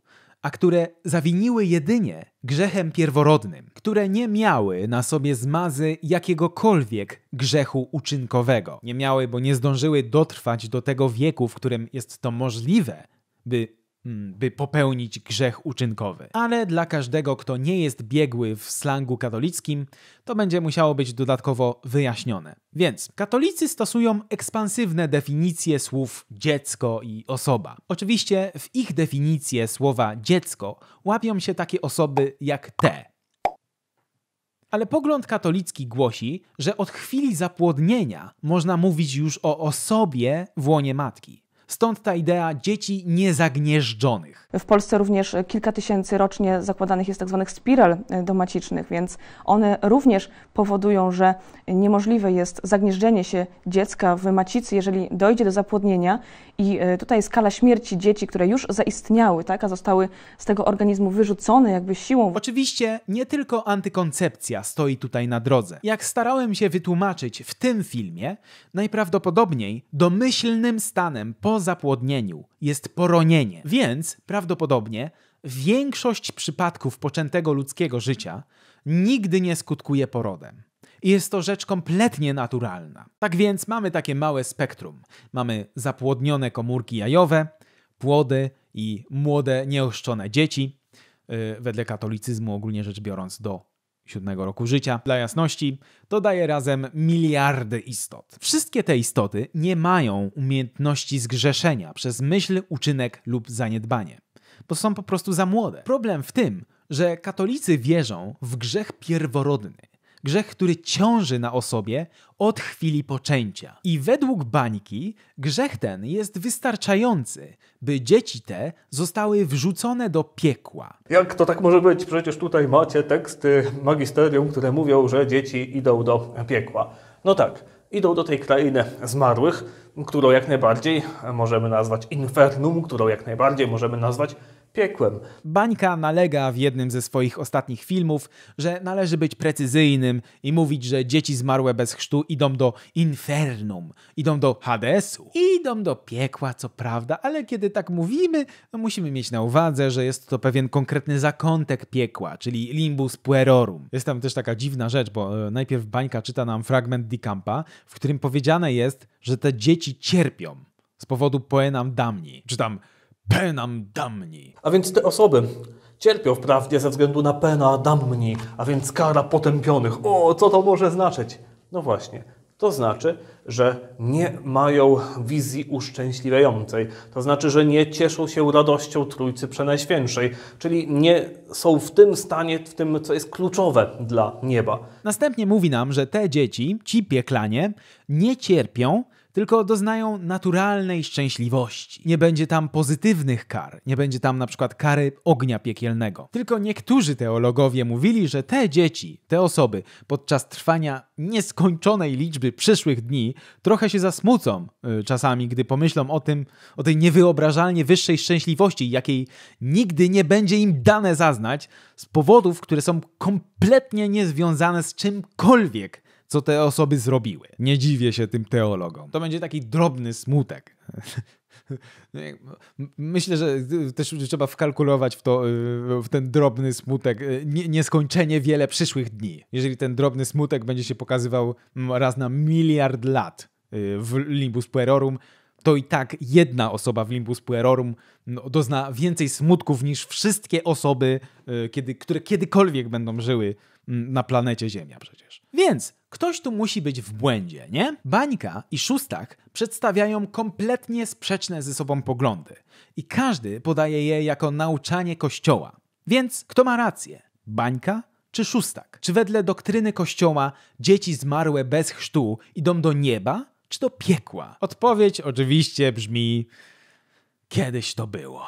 a które zawiniły jedynie grzechem pierworodnym, które nie miały na sobie zmazy jakiegokolwiek grzechu uczynkowego. Nie miały, bo nie zdążyły dotrwać do tego wieku, w którym jest to możliwe, by Hmm, by popełnić grzech uczynkowy. Ale dla każdego, kto nie jest biegły w slangu katolickim, to będzie musiało być dodatkowo wyjaśnione. Więc katolicy stosują ekspansywne definicje słów dziecko i osoba. Oczywiście w ich definicję słowa dziecko łapią się takie osoby jak te. Ale pogląd katolicki głosi, że od chwili zapłodnienia można mówić już o osobie w łonie matki. Stąd ta idea dzieci niezagnieżdżonych. W Polsce również kilka tysięcy rocznie zakładanych jest tzw. Tak spiral domacicznych, więc one również powodują, że niemożliwe jest zagnieżdżenie się dziecka w macicy, jeżeli dojdzie do zapłodnienia i e, tutaj skala śmierci dzieci, które już zaistniały, tak, a zostały z tego organizmu wyrzucone jakby siłą. Oczywiście nie tylko antykoncepcja stoi tutaj na drodze. Jak starałem się wytłumaczyć w tym filmie, najprawdopodobniej domyślnym stanem po zapłodnieniu jest poronienie, więc prawdopodobnie większość przypadków poczętego ludzkiego życia nigdy nie skutkuje porodem. I jest to rzecz kompletnie naturalna. Tak więc mamy takie małe spektrum. Mamy zapłodnione komórki jajowe, płody i młode, nieoszczone dzieci, yy, wedle katolicyzmu ogólnie rzecz biorąc do 7 roku życia. Dla jasności, to daje razem miliardy istot. Wszystkie te istoty nie mają umiejętności zgrzeszenia przez myśl, uczynek lub zaniedbanie, bo są po prostu za młode. Problem w tym, że katolicy wierzą w grzech pierworodny grzech, który ciąży na osobie od chwili poczęcia. I według bańki grzech ten jest wystarczający, by dzieci te zostały wrzucone do piekła. Jak to tak może być? Przecież tutaj macie teksty magisterium, które mówią, że dzieci idą do piekła. No tak, idą do tej krainy zmarłych, którą jak najbardziej możemy nazwać infernum, którą jak najbardziej możemy nazwać piekłem. Bańka nalega w jednym ze swoich ostatnich filmów, że należy być precyzyjnym i mówić, że dzieci zmarłe bez chrztu idą do infernum, idą do Hadesu, idą do piekła, co prawda, ale kiedy tak mówimy, musimy mieć na uwadze, że jest to pewien konkretny zakątek piekła, czyli limbus puerorum. Jest tam też taka dziwna rzecz, bo e, najpierw Bańka czyta nam fragment Dikampa, w którym powiedziane jest, że te dzieci cierpią z powodu poenam damni, czy tam penam damni. A więc te osoby cierpią wprawdzie ze względu na pena damni, a więc kara potępionych. O, co to może znaczyć? No właśnie, to znaczy, że nie mają wizji uszczęśliwiającej. To znaczy, że nie cieszą się radością Trójcy Przenajświętszej, czyli nie są w tym stanie, w tym, co jest kluczowe dla nieba. Następnie mówi nam, że te dzieci, ci pieklanie, nie cierpią tylko doznają naturalnej szczęśliwości. Nie będzie tam pozytywnych kar, nie będzie tam na przykład kary ognia piekielnego. Tylko niektórzy teologowie mówili, że te dzieci, te osoby podczas trwania nieskończonej liczby przyszłych dni trochę się zasmucą y, czasami, gdy pomyślą o tym, o tej niewyobrażalnie wyższej szczęśliwości, jakiej nigdy nie będzie im dane zaznać z powodów, które są kompletnie niezwiązane z czymkolwiek co te osoby zrobiły. Nie dziwię się tym teologom. To będzie taki drobny smutek. Myślę, że y, też trzeba wkalkulować w, to, y, w ten drobny smutek y, nieskończenie wiele przyszłych dni. Jeżeli ten drobny smutek będzie się pokazywał raz na miliard lat w limbus puerorum, to i tak jedna osoba w limbus puerorum no, dozna więcej smutków niż wszystkie osoby, kiedy, które kiedykolwiek będą żyły na planecie Ziemia przecież. Więc ktoś tu musi być w błędzie, nie? Bańka i szóstak przedstawiają kompletnie sprzeczne ze sobą poglądy i każdy podaje je jako nauczanie Kościoła. Więc kto ma rację? Bańka czy szóstak? Czy wedle doktryny Kościoła dzieci zmarłe bez chrztu idą do nieba? Czy do piekła? Odpowiedź oczywiście brzmi Kiedyś to było,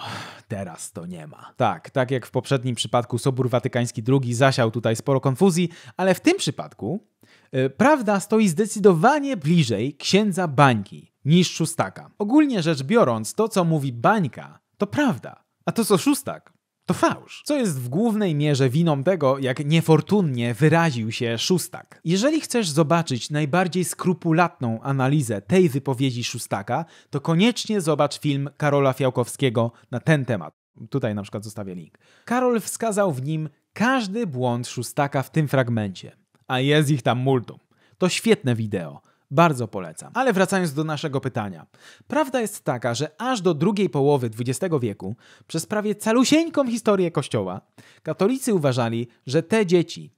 teraz to nie ma. Tak, tak jak w poprzednim przypadku Sobór Watykański II zasiał tutaj sporo konfuzji, ale w tym przypadku yy, prawda stoi zdecydowanie bliżej księdza Bańki niż Szóstaka. Ogólnie rzecz biorąc, to co mówi Bańka, to prawda, a to co Szóstak, to fałsz, co jest w głównej mierze winą tego, jak niefortunnie wyraził się Szustak. Jeżeli chcesz zobaczyć najbardziej skrupulatną analizę tej wypowiedzi Szustaka, to koniecznie zobacz film Karola Fiałkowskiego na ten temat. Tutaj na przykład zostawię link. Karol wskazał w nim każdy błąd Szustaka w tym fragmencie, a jest ich tam multum. To świetne wideo. Bardzo polecam. Ale wracając do naszego pytania. Prawda jest taka, że aż do drugiej połowy XX wieku, przez prawie calusieńką historię Kościoła, katolicy uważali, że te dzieci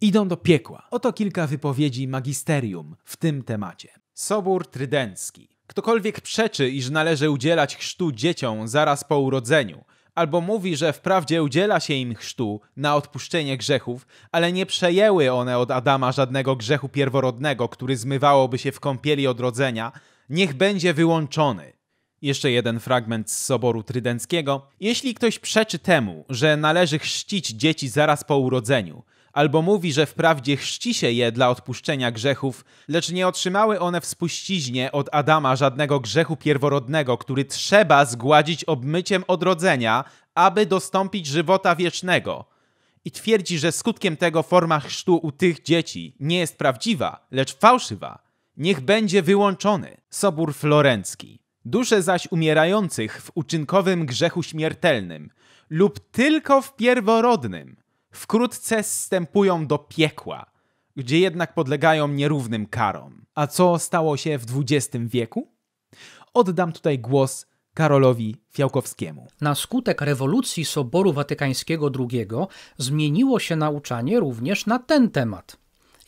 idą do piekła. Oto kilka wypowiedzi magisterium w tym temacie. Sobór Trydencki. Ktokolwiek przeczy, iż należy udzielać chrztu dzieciom zaraz po urodzeniu – albo mówi, że wprawdzie udziela się im chrztu na odpuszczenie grzechów, ale nie przejęły one od Adama żadnego grzechu pierworodnego, który zmywałoby się w kąpieli odrodzenia, niech będzie wyłączony. Jeszcze jeden fragment z Soboru Trydenckiego. Jeśli ktoś przeczy temu, że należy chrzcić dzieci zaraz po urodzeniu, albo mówi, że wprawdzie chrzci się je dla odpuszczenia grzechów, lecz nie otrzymały one w spuściźnie od Adama żadnego grzechu pierworodnego, który trzeba zgładzić obmyciem odrodzenia, aby dostąpić żywota wiecznego. I twierdzi, że skutkiem tego forma chrztu u tych dzieci nie jest prawdziwa, lecz fałszywa. Niech będzie wyłączony. Sobór Florencki. Dusze zaś umierających w uczynkowym grzechu śmiertelnym lub tylko w pierworodnym wkrótce zstępują do piekła, gdzie jednak podlegają nierównym karom. A co stało się w XX wieku? Oddam tutaj głos Karolowi Fiałkowskiemu. Na skutek rewolucji Soboru Watykańskiego II zmieniło się nauczanie również na ten temat.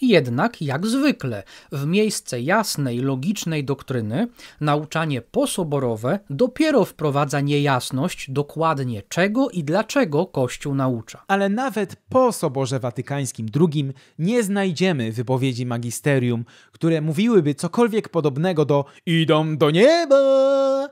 Jednak, jak zwykle, w miejsce jasnej, logicznej doktryny, nauczanie posoborowe dopiero wprowadza niejasność dokładnie czego i dlaczego Kościół naucza. Ale nawet po Soborze Watykańskim II nie znajdziemy wypowiedzi magisterium, które mówiłyby cokolwiek podobnego do idą do nieba,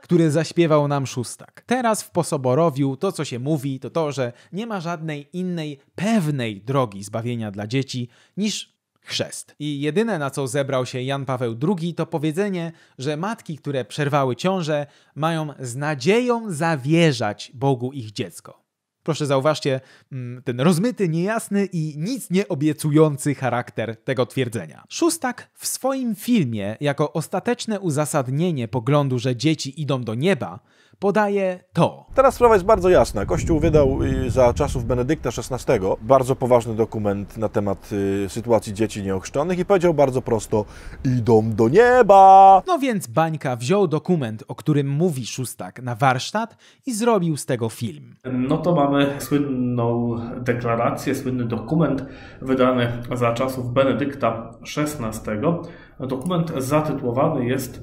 które zaśpiewał nam szóstak. Teraz w posoborowiu to, co się mówi, to to, że nie ma żadnej innej pewnej drogi zbawienia dla dzieci niż chrzest. I jedyne na co zebrał się Jan Paweł II to powiedzenie, że matki, które przerwały ciążę, mają z nadzieją zawierzać Bogu ich dziecko. Proszę zauważcie mm, ten rozmyty, niejasny i nic nieobiecujący charakter tego twierdzenia. Szóstak w swoim filmie, jako ostateczne uzasadnienie poglądu, że dzieci idą do nieba, podaje to. Teraz sprawa jest bardzo jasna. Kościół wydał y, za czasów Benedykta XVI bardzo poważny dokument na temat y, sytuacji dzieci nieochrzczonych i powiedział bardzo prosto: idą do nieba! No więc Bańka wziął dokument, o którym mówi Szóstak, na warsztat i zrobił z tego film. No to mamy słynną deklarację, słynny dokument wydany za czasów Benedykta XVI. Dokument zatytułowany jest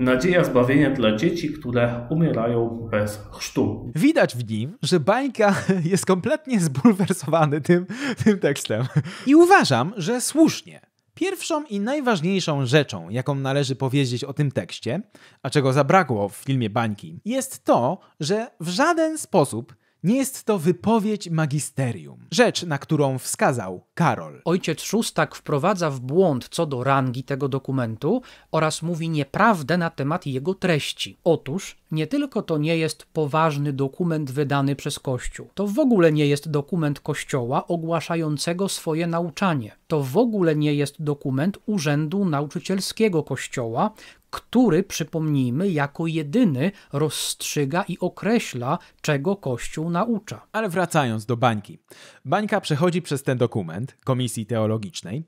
nadzieja zbawienia dla dzieci, które umierają bez chrztu. Widać w nim, że bańka jest kompletnie zbulwersowany tym, tym tekstem. I uważam, że słusznie. Pierwszą i najważniejszą rzeczą, jaką należy powiedzieć o tym tekście, a czego zabrakło w filmie Bańki, jest to, że w żaden sposób nie jest to wypowiedź magisterium, rzecz, na którą wskazał Karol. Ojciec Szóstak wprowadza w błąd co do rangi tego dokumentu oraz mówi nieprawdę na temat jego treści. Otóż nie tylko to nie jest poważny dokument wydany przez Kościół, to w ogóle nie jest dokument Kościoła ogłaszającego swoje nauczanie to w ogóle nie jest dokument Urzędu Nauczycielskiego Kościoła, który, przypomnijmy, jako jedyny rozstrzyga i określa, czego Kościół naucza. Ale wracając do bańki. Bańka przechodzi przez ten dokument Komisji Teologicznej,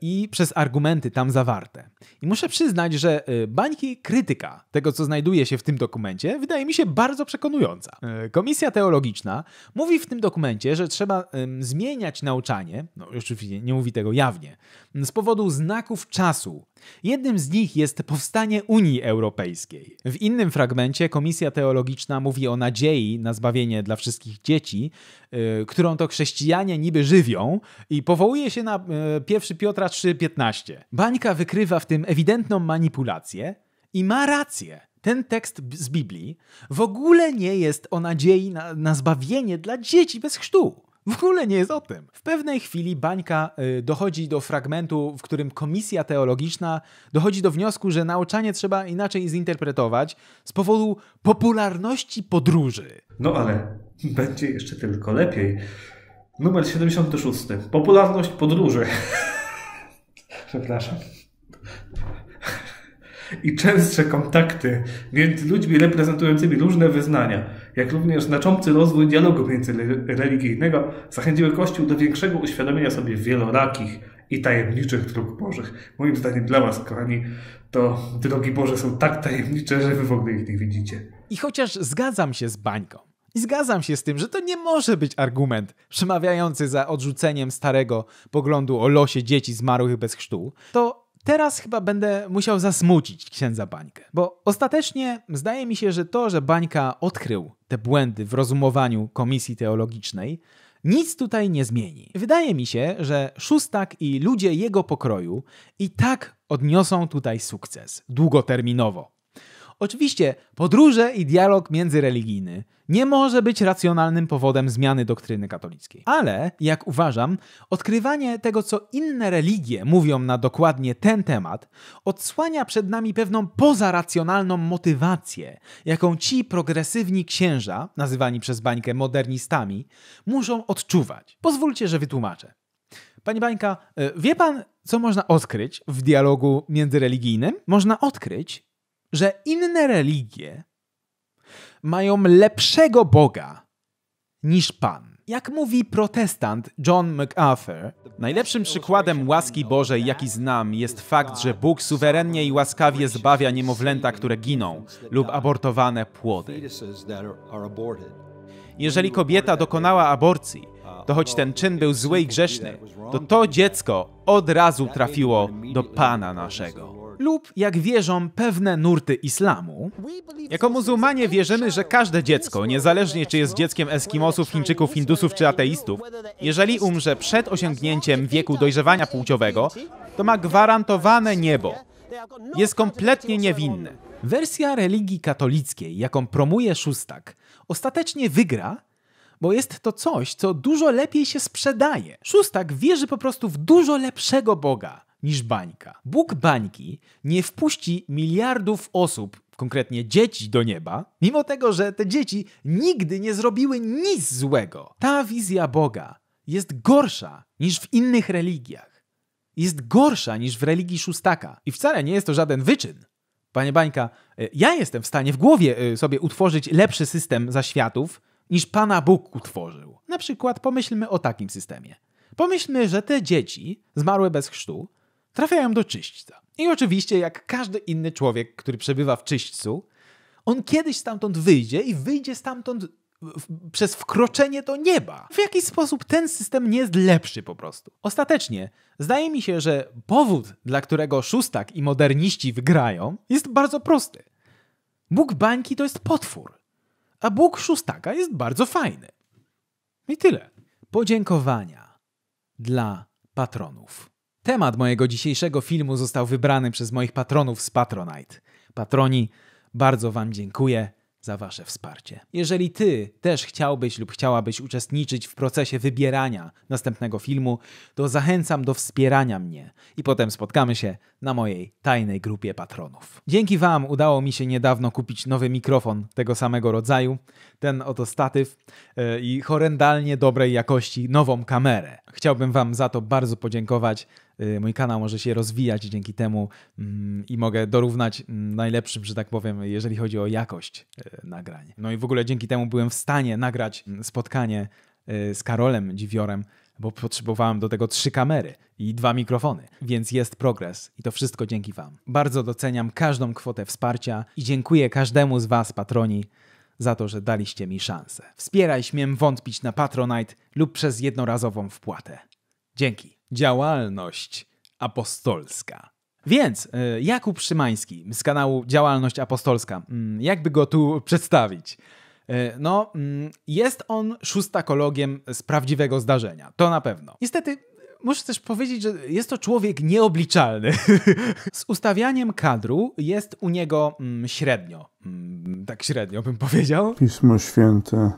i przez argumenty tam zawarte. I muszę przyznać, że e, bańki krytyka tego, co znajduje się w tym dokumencie, wydaje mi się bardzo przekonująca. E, Komisja teologiczna mówi w tym dokumencie, że trzeba zmieniać nauczanie, no oczywiście nie mówi tego jawnie, z powodu znaków czasu. Jednym z nich jest powstanie Unii Europejskiej. W innym fragmencie Komisja Teologiczna mówi o nadziei na zbawienie dla wszystkich dzieci, e, którą to chrześcijanie niby żywią i powołuje się na pierwszy Piotra 3,15. Bańka wykrywa w tym ewidentną manipulację i ma rację. Ten tekst z Biblii w ogóle nie jest o nadziei na, na zbawienie dla dzieci bez chrztu. W ogóle nie jest o tym. W pewnej chwili Bańka y, dochodzi do fragmentu, w którym komisja teologiczna dochodzi do wniosku, że nauczanie trzeba inaczej zinterpretować z powodu popularności podróży. No ale będzie jeszcze tylko lepiej. Numer 76. Popularność podróży. Przepraszam. I częstsze kontakty między ludźmi reprezentującymi różne wyznania, jak również znaczący rozwój dialogu międzyreligijnego zachęciły Kościół do większego uświadomienia sobie wielorakich i tajemniczych dróg Bożych. Moim zdaniem dla Was, kochani, to drogi Boże są tak tajemnicze, że Wy w ogóle ich nie widzicie. I chociaż zgadzam się z Bańką, i zgadzam się z tym, że to nie może być argument przemawiający za odrzuceniem starego poglądu o losie dzieci zmarłych bez chrztu. To teraz chyba będę musiał zasmucić księdza Bańkę, bo ostatecznie zdaje mi się, że to, że Bańka odkrył te błędy w rozumowaniu komisji teologicznej, nic tutaj nie zmieni. Wydaje mi się, że Szóstak i ludzie jego pokroju i tak odniosą tutaj sukces długoterminowo. Oczywiście podróże i dialog międzyreligijny nie może być racjonalnym powodem zmiany doktryny katolickiej. Ale, jak uważam, odkrywanie tego, co inne religie mówią na dokładnie ten temat, odsłania przed nami pewną pozaracjonalną motywację, jaką ci progresywni księża, nazywani przez bańkę modernistami, muszą odczuwać. Pozwólcie, że wytłumaczę. Pani Bańka, e, wie pan, co można odkryć w dialogu międzyreligijnym? Można odkryć, że inne religie mają lepszego Boga niż Pan. Jak mówi protestant John MacArthur, najlepszym przykładem łaski Bożej, jaki znam, jest fakt, że Bóg suwerennie i łaskawie zbawia niemowlęta, które giną, lub abortowane płody. Jeżeli kobieta dokonała aborcji, to choć ten czyn był zły i grzeszny, to to dziecko od razu trafiło do Pana naszego lub, jak wierzą pewne nurty islamu. Jako muzułmanie wierzymy, że każde dziecko, niezależnie czy jest dzieckiem Eskimosów, Chińczyków, Indusów czy ateistów, jeżeli umrze przed osiągnięciem wieku dojrzewania płciowego, to ma gwarantowane niebo. Jest kompletnie niewinny. Wersja religii katolickiej, jaką promuje Szóstak, ostatecznie wygra, bo jest to coś, co dużo lepiej się sprzedaje. Szóstak wierzy po prostu w dużo lepszego Boga niż bańka. Bóg bańki nie wpuści miliardów osób, konkretnie dzieci do nieba, mimo tego, że te dzieci nigdy nie zrobiły nic złego. Ta wizja Boga jest gorsza niż w innych religiach. Jest gorsza niż w religii szóstaka. I wcale nie jest to żaden wyczyn. Panie Bańka, e, ja jestem w stanie w głowie e, sobie utworzyć lepszy system zaświatów niż Pana Bóg utworzył. Na przykład pomyślmy o takim systemie. Pomyślmy, że te dzieci zmarłe bez chrztu trafiają do czyśćca. I oczywiście, jak każdy inny człowiek, który przebywa w czyśćcu, on kiedyś stamtąd wyjdzie i wyjdzie stamtąd w, przez wkroczenie do nieba. W jakiś sposób ten system nie jest lepszy po prostu. Ostatecznie, zdaje mi się, że powód, dla którego szóstak i moderniści wygrają, jest bardzo prosty. Bóg bańki to jest potwór, a Bóg szóstaka jest bardzo fajny. I tyle. Podziękowania dla patronów. Temat mojego dzisiejszego filmu został wybrany przez moich patronów z Patronite. Patroni, bardzo Wam dziękuję za Wasze wsparcie. Jeżeli Ty też chciałbyś lub chciałabyś uczestniczyć w procesie wybierania następnego filmu, to zachęcam do wspierania mnie i potem spotkamy się na mojej tajnej grupie patronów. Dzięki Wam udało mi się niedawno kupić nowy mikrofon tego samego rodzaju, ten oto statyw e, i horrendalnie dobrej jakości nową kamerę. Chciałbym Wam za to bardzo podziękować. E, mój kanał może się rozwijać dzięki temu mm, i mogę dorównać mm, najlepszym, że tak powiem, jeżeli chodzi o jakość e, nagrań. No i w ogóle dzięki temu byłem w stanie nagrać mm, spotkanie z Karolem Dziwiorem, bo potrzebowałem do tego trzy kamery i dwa mikrofony, więc jest progres i to wszystko dzięki Wam. Bardzo doceniam każdą kwotę wsparcia i dziękuję każdemu z Was, patroni, za to, że daliście mi szansę. Wspieraj Śmiem Wątpić na Patronite lub przez jednorazową wpłatę. Dzięki. Działalność apostolska. Więc e, Jakub Szymański z kanału Działalność Apostolska, mm, jakby go tu przedstawić? E, no, mm, jest on szóstakologiem z prawdziwego zdarzenia, to na pewno. Niestety, muszę też powiedzieć, że jest to człowiek nieobliczalny. z ustawianiem kadru jest u niego mm, średnio. Mm, tak średnio bym powiedział. Pismo Święte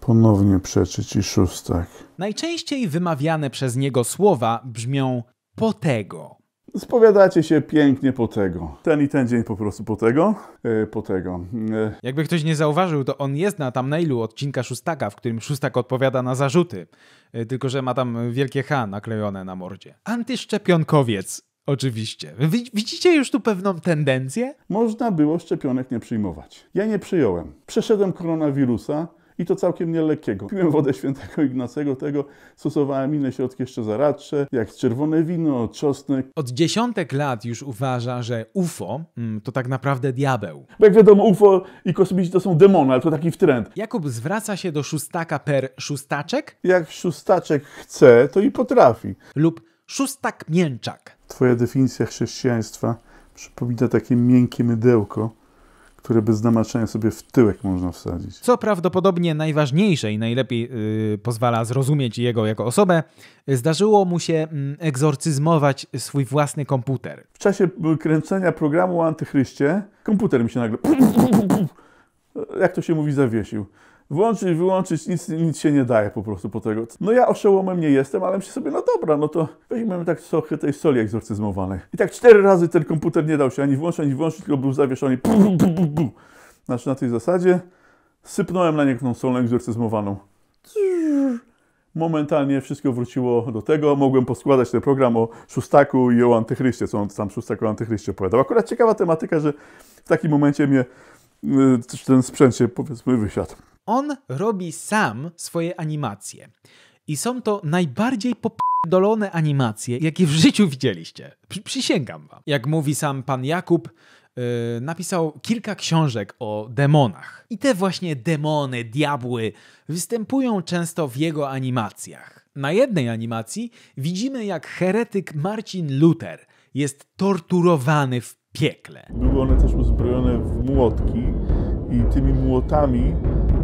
ponownie przeczyć i szóstak. Najczęściej wymawiane przez niego słowa brzmią po tego, Spowiadacie się pięknie po tego. Ten i ten dzień po prostu po tego. Yy, po tego. Yy. Jakby ktoś nie zauważył, to on jest na thumbnailu odcinka Szóstaka, w którym Szóstak odpowiada na zarzuty. Yy, tylko, że ma tam wielkie H naklejone na mordzie. Antyszczepionkowiec. Oczywiście. widzicie już tu pewną tendencję? Można było szczepionek nie przyjmować. Ja nie przyjąłem. Przeszedłem koronawirusa, i to całkiem nielekkiego. Piłem wodę świętego Ignacego, tego stosowałem inne środki jeszcze zaradcze, jak czerwone wino, czosnek. Od dziesiątek lat już uważa, że UFO mm, to tak naprawdę diabeł. Bo jak wiadomo, UFO i kosmici to są demony, ale to taki trend. Jakub zwraca się do szóstaka per szóstaczek? Jak szóstaczek chce, to i potrafi. Lub szóstak mięczak. Twoja definicja chrześcijaństwa przypomina takie miękkie mydełko, które bez namacania sobie w tyłek można wsadzić. Co prawdopodobnie najważniejsze i najlepiej yy, pozwala zrozumieć jego jako osobę, zdarzyło mu się mm, egzorcyzmować swój własny komputer. W czasie y, kręcenia programu o antychryście komputer mi się nagle jak to się mówi, zawiesił. Włączyć, wyłączyć, nic, nic się nie daje po prostu po tego. No ja oszołomem nie jestem, ale myślę sobie, no dobra, no to weźmiemy tak trochę tej soli egzorcyzmowanej. I tak cztery razy ten komputer nie dał się ani włączyć, ani włączyć, tylko był zawieszony. Pu, pu, pu, pu. Znaczy na tej zasadzie sypnąłem na niego tą solę egzorcyzmowaną. Momentalnie wszystko wróciło do tego. Mogłem poskładać ten program o szóstaku i o antychryście, co on tam szóstak o antychryście opowiadał. Akurat ciekawa tematyka, że w takim momencie mnie y, ten sprzęt się powiedzmy wysiadł. On robi sam swoje animacje. I są to najbardziej popdolone animacje, jakie w życiu widzieliście. Przysięgam wam. Jak mówi sam pan Jakub, Yy, napisał kilka książek o demonach. I te właśnie demony, diabły występują często w jego animacjach. Na jednej animacji widzimy, jak heretyk Marcin Luther jest torturowany w piekle. Były one też uzbrojone w młotki i tymi młotami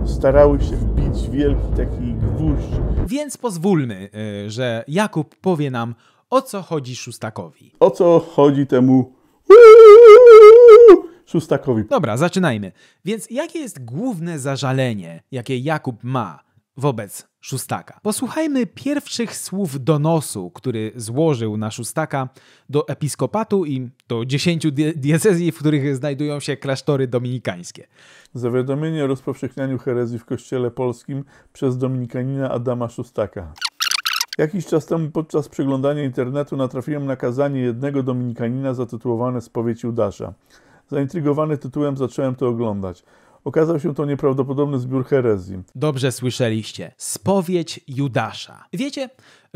starały się wbić wielki taki gwóźdź. Więc pozwólmy, y, że Jakub powie nam, o co chodzi Szustakowi. O co chodzi temu Szustakowi. Dobra, zaczynajmy. Więc jakie jest główne zażalenie, jakie Jakub ma wobec Szóstaka. Posłuchajmy pierwszych słów donosu, który złożył na Szóstaka do episkopatu i do dziesięciu diecezji, w których znajdują się klasztory dominikańskie. Zawiadomienie o rozpowszechnianiu herezji w kościele polskim przez dominikanina Adama Szóstaka. Jakiś czas temu podczas przeglądania internetu natrafiłem na kazanie jednego dominikanina zatytułowane Spowiedź Judasza. Zaintrygowany tytułem zacząłem to oglądać. Okazał się to nieprawdopodobny zbiór herezji. Dobrze słyszeliście. Spowiedź Judasza. Wiecie,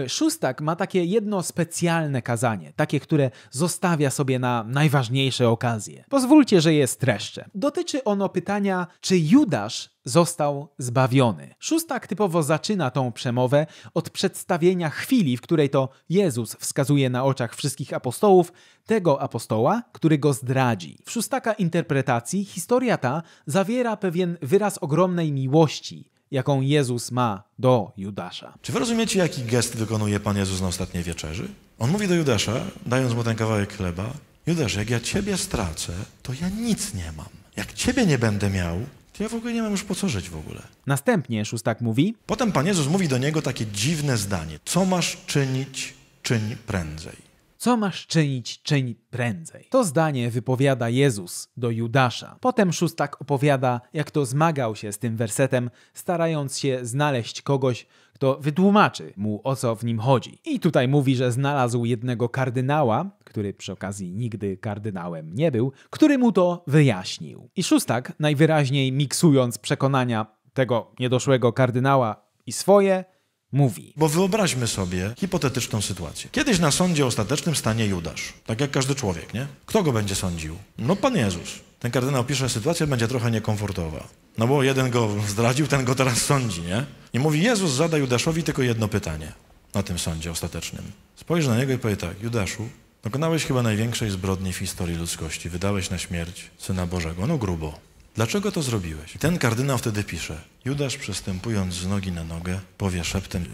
szóstak ma takie jedno specjalne kazanie, takie, które zostawia sobie na najważniejsze okazje. Pozwólcie, że je streszczę. Dotyczy ono pytania, czy Judasz został zbawiony. Szóstak typowo zaczyna tą przemowę od przedstawienia chwili, w której to Jezus wskazuje na oczach wszystkich apostołów tego apostoła, który go zdradzi. W szóstaka interpretacji historia ta zawiera pewien wyraz ogromnej miłości, jaką Jezus ma do Judasza. Czy wy rozumiecie, jaki gest wykonuje Pan Jezus na ostatniej wieczerzy? On mówi do Judasza, dając mu ten kawałek chleba, Judasz, jak ja Ciebie stracę, to ja nic nie mam. Jak Ciebie nie będę miał, to ja w ogóle nie mam już po co żyć w ogóle. Następnie szóstak mówi... Potem Pan Jezus mówi do niego takie dziwne zdanie. Co masz czynić, czyń prędzej. Co masz czynić, czyń prędzej. To zdanie wypowiada Jezus do Judasza. Potem szóstak opowiada, jak to zmagał się z tym wersetem, starając się znaleźć kogoś, kto wytłumaczy mu o co w nim chodzi. I tutaj mówi, że znalazł jednego kardynała, który przy okazji nigdy kardynałem nie był, który mu to wyjaśnił. I Szóstak, najwyraźniej miksując przekonania tego niedoszłego kardynała i swoje, mówi. Bo wyobraźmy sobie hipotetyczną sytuację. Kiedyś na sądzie ostatecznym stanie Judasz, tak jak każdy człowiek, nie? Kto go będzie sądził? No Pan Jezus ten kardynał pisze, sytuacja będzie trochę niekomfortowa. No bo jeden go zdradził, ten go teraz sądzi, nie? I mówi, Jezus zada Judaszowi tylko jedno pytanie na tym sądzie ostatecznym. Spojrzy na niego i powie tak, Judaszu, dokonałeś chyba największej zbrodni w historii ludzkości. Wydałeś na śmierć Syna Bożego. No grubo. Dlaczego to zrobiłeś? I ten kardynał wtedy pisze, Judasz przystępując z nogi na nogę, powie szeptem, yy,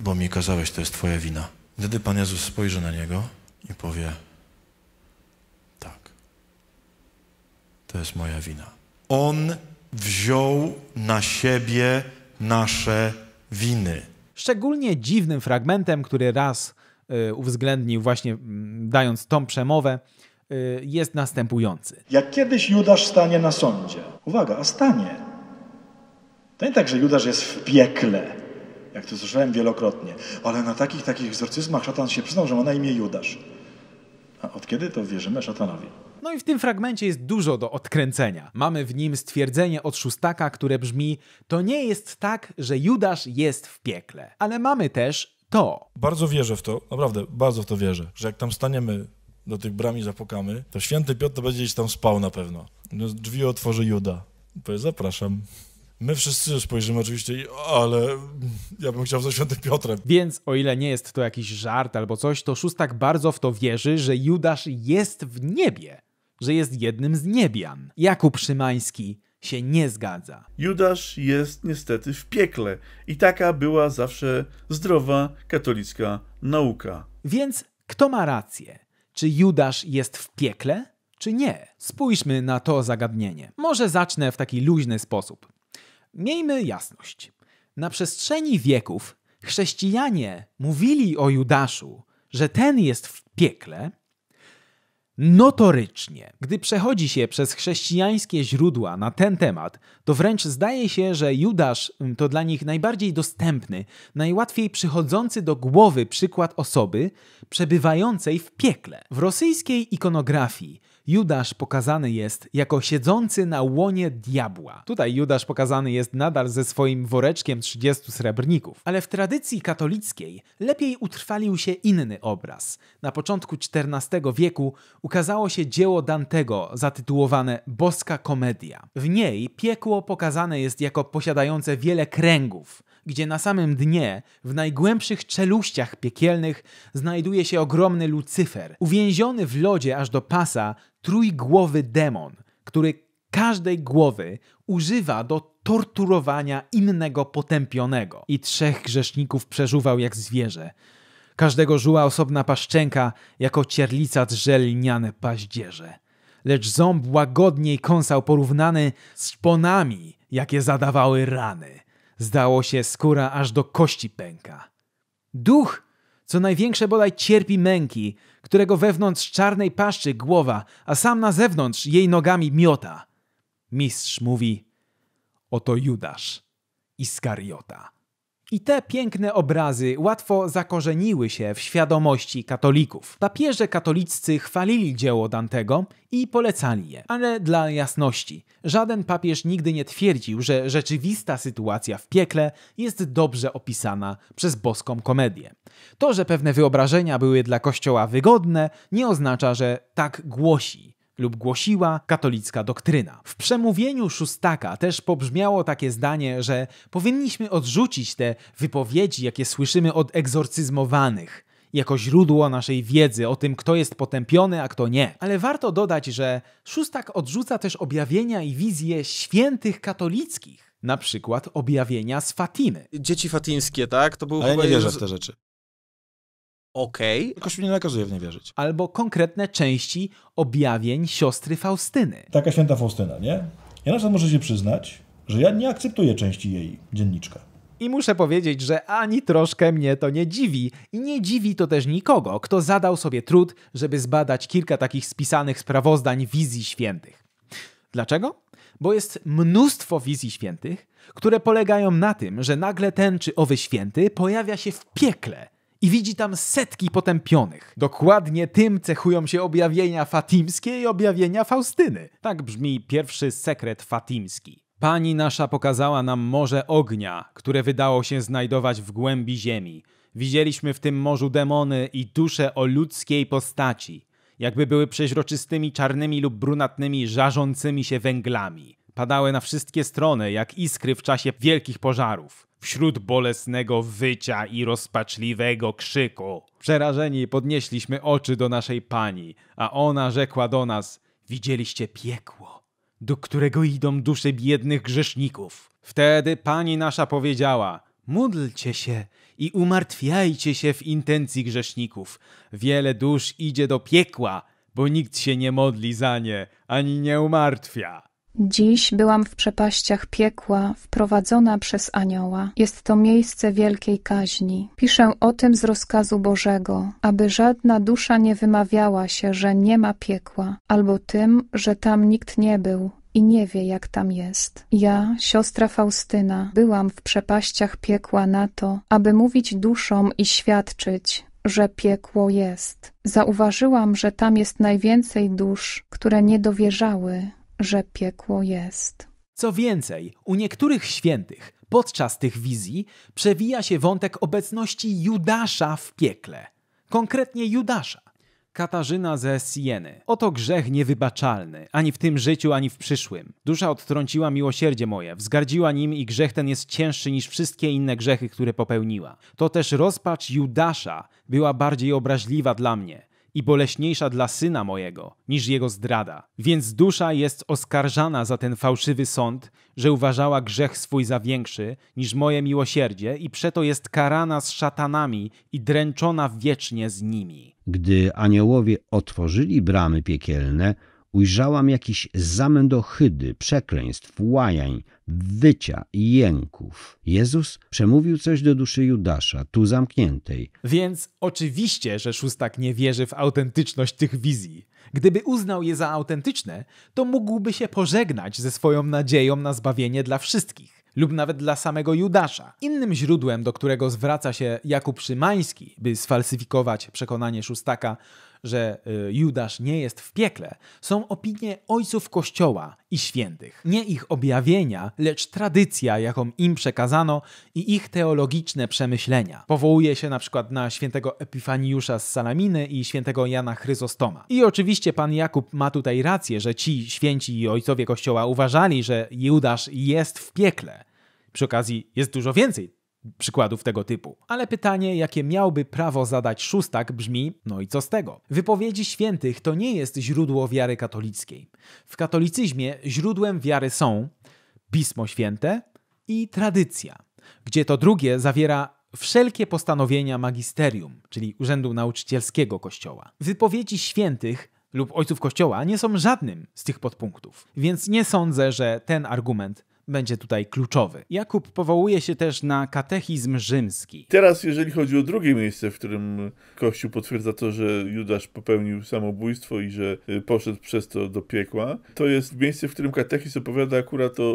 bo mi kazałeś, to jest twoja wina. Wtedy Pan Jezus spojrzy na niego i powie, to jest moja wina. On wziął na siebie nasze winy. Szczególnie dziwnym fragmentem, który raz y, uwzględnił, właśnie mm, dając tą przemowę, y, jest następujący. Jak kiedyś Judasz stanie na sądzie. Uwaga, a stanie. To nie tak, że Judasz jest w piekle, jak to słyszałem wielokrotnie, ale na takich, takich egzorcyzmach szatan się przyznał, że ma na imię Judasz. A od kiedy to wierzymy szatanowi? No i w tym fragmencie jest dużo do odkręcenia. Mamy w nim stwierdzenie od szóstaka, które brzmi: To nie jest tak, że Judasz jest w piekle. Ale mamy też to. Bardzo wierzę w to, naprawdę, bardzo w to wierzę, że jak tam staniemy do tych bram i zapukamy, to święty Piotr to będzie gdzieś tam spał na pewno. No, drzwi otworzy Juda. Powie, zapraszam. My wszyscy spojrzymy oczywiście, ale ja bym chciał za świętym Piotrem. Więc o ile nie jest to jakiś żart albo coś, to szóstak bardzo w to wierzy, że Judasz jest w niebie że jest jednym z niebian. Jakub Szymański się nie zgadza. Judasz jest niestety w piekle i taka była zawsze zdrowa katolicka nauka. Więc kto ma rację? Czy Judasz jest w piekle, czy nie? Spójrzmy na to zagadnienie. Może zacznę w taki luźny sposób. Miejmy jasność. Na przestrzeni wieków chrześcijanie mówili o Judaszu, że ten jest w piekle, notorycznie. Gdy przechodzi się przez chrześcijańskie źródła na ten temat, to wręcz zdaje się, że Judasz mm, to dla nich najbardziej dostępny, najłatwiej przychodzący do głowy przykład osoby przebywającej w piekle. W rosyjskiej ikonografii Judasz pokazany jest jako siedzący na łonie diabła. Tutaj Judasz pokazany jest nadal ze swoim woreczkiem 30 srebrników. Ale w tradycji katolickiej lepiej utrwalił się inny obraz. Na początku XIV wieku ukazało się dzieło Dantego zatytułowane Boska Komedia. W niej piekło pokazane jest jako posiadające wiele kręgów, gdzie na samym dnie, w najgłębszych czeluściach piekielnych, znajduje się ogromny lucyfer, uwięziony w lodzie aż do pasa trójgłowy demon, który każdej głowy używa do torturowania innego potępionego. I trzech grzeszników przeżuwał jak zwierzę. Każdego żuła osobna paszczenka, jako cierlica drzelniane paździerze. Lecz ząb łagodniej kąsał porównany z szponami, jakie zadawały rany. Zdało się, skóra aż do kości pęka. Duch, co największe bodaj cierpi męki, którego wewnątrz czarnej paszczy głowa, a sam na zewnątrz jej nogami miota. Mistrz mówi, oto Judasz, Iskariota. I te piękne obrazy łatwo zakorzeniły się w świadomości katolików. Papieże katoliccy chwalili dzieło Dantego i polecali je. Ale dla jasności, żaden papież nigdy nie twierdził, że rzeczywista sytuacja w piekle jest dobrze opisana przez boską komedię. To, że pewne wyobrażenia były dla kościoła wygodne, nie oznacza, że tak głosi lub głosiła katolicka doktryna. W przemówieniu Szustaka też pobrzmiało takie zdanie, że powinniśmy odrzucić te wypowiedzi, jakie słyszymy od egzorcyzmowanych jako źródło naszej wiedzy o tym, kto jest potępiony, a kto nie. Ale warto dodać, że Szóstak odrzuca też objawienia i wizje świętych katolickich. Na przykład objawienia z Fatimy. Dzieci fatimskie, tak? To był Ale chyba nie wierzę w te rzeczy. Okej. Okay. Kościół nie nakazuje w nie wierzyć. Albo konkretne części objawień siostry Faustyny. Taka święta Faustyna, nie? Ja na przykład muszę się przyznać, że ja nie akceptuję części jej dzienniczka. I muszę powiedzieć, że ani troszkę mnie to nie dziwi. I nie dziwi to też nikogo, kto zadał sobie trud, żeby zbadać kilka takich spisanych sprawozdań wizji świętych. Dlaczego? Bo jest mnóstwo wizji świętych, które polegają na tym, że nagle ten czy owy święty pojawia się w piekle – i widzi tam setki potępionych. Dokładnie tym cechują się objawienia fatimskie i objawienia Faustyny. Tak brzmi pierwszy sekret fatimski. Pani nasza pokazała nam morze ognia, które wydało się znajdować w głębi ziemi. Widzieliśmy w tym morzu demony i dusze o ludzkiej postaci, jakby były przeźroczystymi, czarnymi lub brunatnymi, żarzącymi się węglami. Padały na wszystkie strony, jak iskry w czasie wielkich pożarów wśród bolesnego wycia i rozpaczliwego krzyku. Przerażeni podnieśliśmy oczy do naszej pani, a ona rzekła do nas: Widzieliście piekło, do którego idą dusze biednych grzeszników. Wtedy pani nasza powiedziała: Módlcie się i umartwiajcie się w intencji grzeszników. Wiele dusz idzie do piekła, bo nikt się nie modli za nie ani nie umartwia. Dziś byłam w przepaściach piekła, wprowadzona przez anioła. Jest to miejsce wielkiej kaźni. Piszę o tym z rozkazu Bożego, aby żadna dusza nie wymawiała się, że nie ma piekła, albo tym, że tam nikt nie był, i nie wie, jak tam jest. Ja, siostra Faustyna, byłam w przepaściach piekła na to, aby mówić duszom i świadczyć, że piekło jest. Zauważyłam, że tam jest najwięcej dusz, które nie dowierzały, że piekło jest. Co więcej, u niektórych świętych podczas tych wizji przewija się wątek obecności Judasza w piekle, konkretnie Judasza. Katarzyna ze Sieny. Oto grzech niewybaczalny, ani w tym życiu, ani w przyszłym. Dusza odtrąciła miłosierdzie moje, wzgardziła nim i grzech ten jest cięższy niż wszystkie inne grzechy, które popełniła. To też rozpacz Judasza była bardziej obraźliwa dla mnie i boleśniejsza dla syna mojego niż jego zdrada. Więc dusza jest oskarżana za ten fałszywy sąd, że uważała grzech swój za większy niż moje miłosierdzie i przeto jest karana z szatanami i dręczona wiecznie z nimi. Gdy aniołowie otworzyli bramy piekielne, ujrzałam jakiś zamęt ochydy, przekleństw, łajań, wycia i jęków. Jezus przemówił coś do duszy Judasza, tu zamkniętej. Więc oczywiście, że szóstak nie wierzy w autentyczność tych wizji. Gdyby uznał je za autentyczne, to mógłby się pożegnać ze swoją nadzieją na zbawienie dla wszystkich lub nawet dla samego Judasza. Innym źródłem, do którego zwraca się Jakub Szymański, by sfalsyfikować przekonanie szóstaka, że y, Judasz nie jest w piekle, są opinie ojców Kościoła i świętych. Nie ich objawienia, lecz tradycja, jaką im przekazano i ich teologiczne przemyślenia. Powołuje się na przykład na świętego Epifaniusza z Salaminy i świętego Jana Chryzostoma. I oczywiście pan Jakub ma tutaj rację, że ci święci i ojcowie Kościoła uważali, że Judasz jest w piekle. Przy okazji jest dużo więcej przykładów tego typu. Ale pytanie, jakie miałby prawo zadać szóstak, brzmi: no i co z tego? Wypowiedzi świętych to nie jest źródło wiary katolickiej. W katolicyzmie źródłem wiary są Pismo Święte i tradycja, gdzie to drugie zawiera wszelkie postanowienia magisterium, czyli urzędu nauczycielskiego Kościoła. Wypowiedzi świętych lub ojców Kościoła nie są żadnym z tych podpunktów, więc nie sądzę, że ten argument będzie tutaj kluczowy. Jakub powołuje się też na katechizm rzymski. Teraz, jeżeli chodzi o drugie miejsce, w którym Kościół potwierdza to, że Judasz popełnił samobójstwo i że y, poszedł przez to do piekła, to jest miejsce, w którym katechizm opowiada akurat o,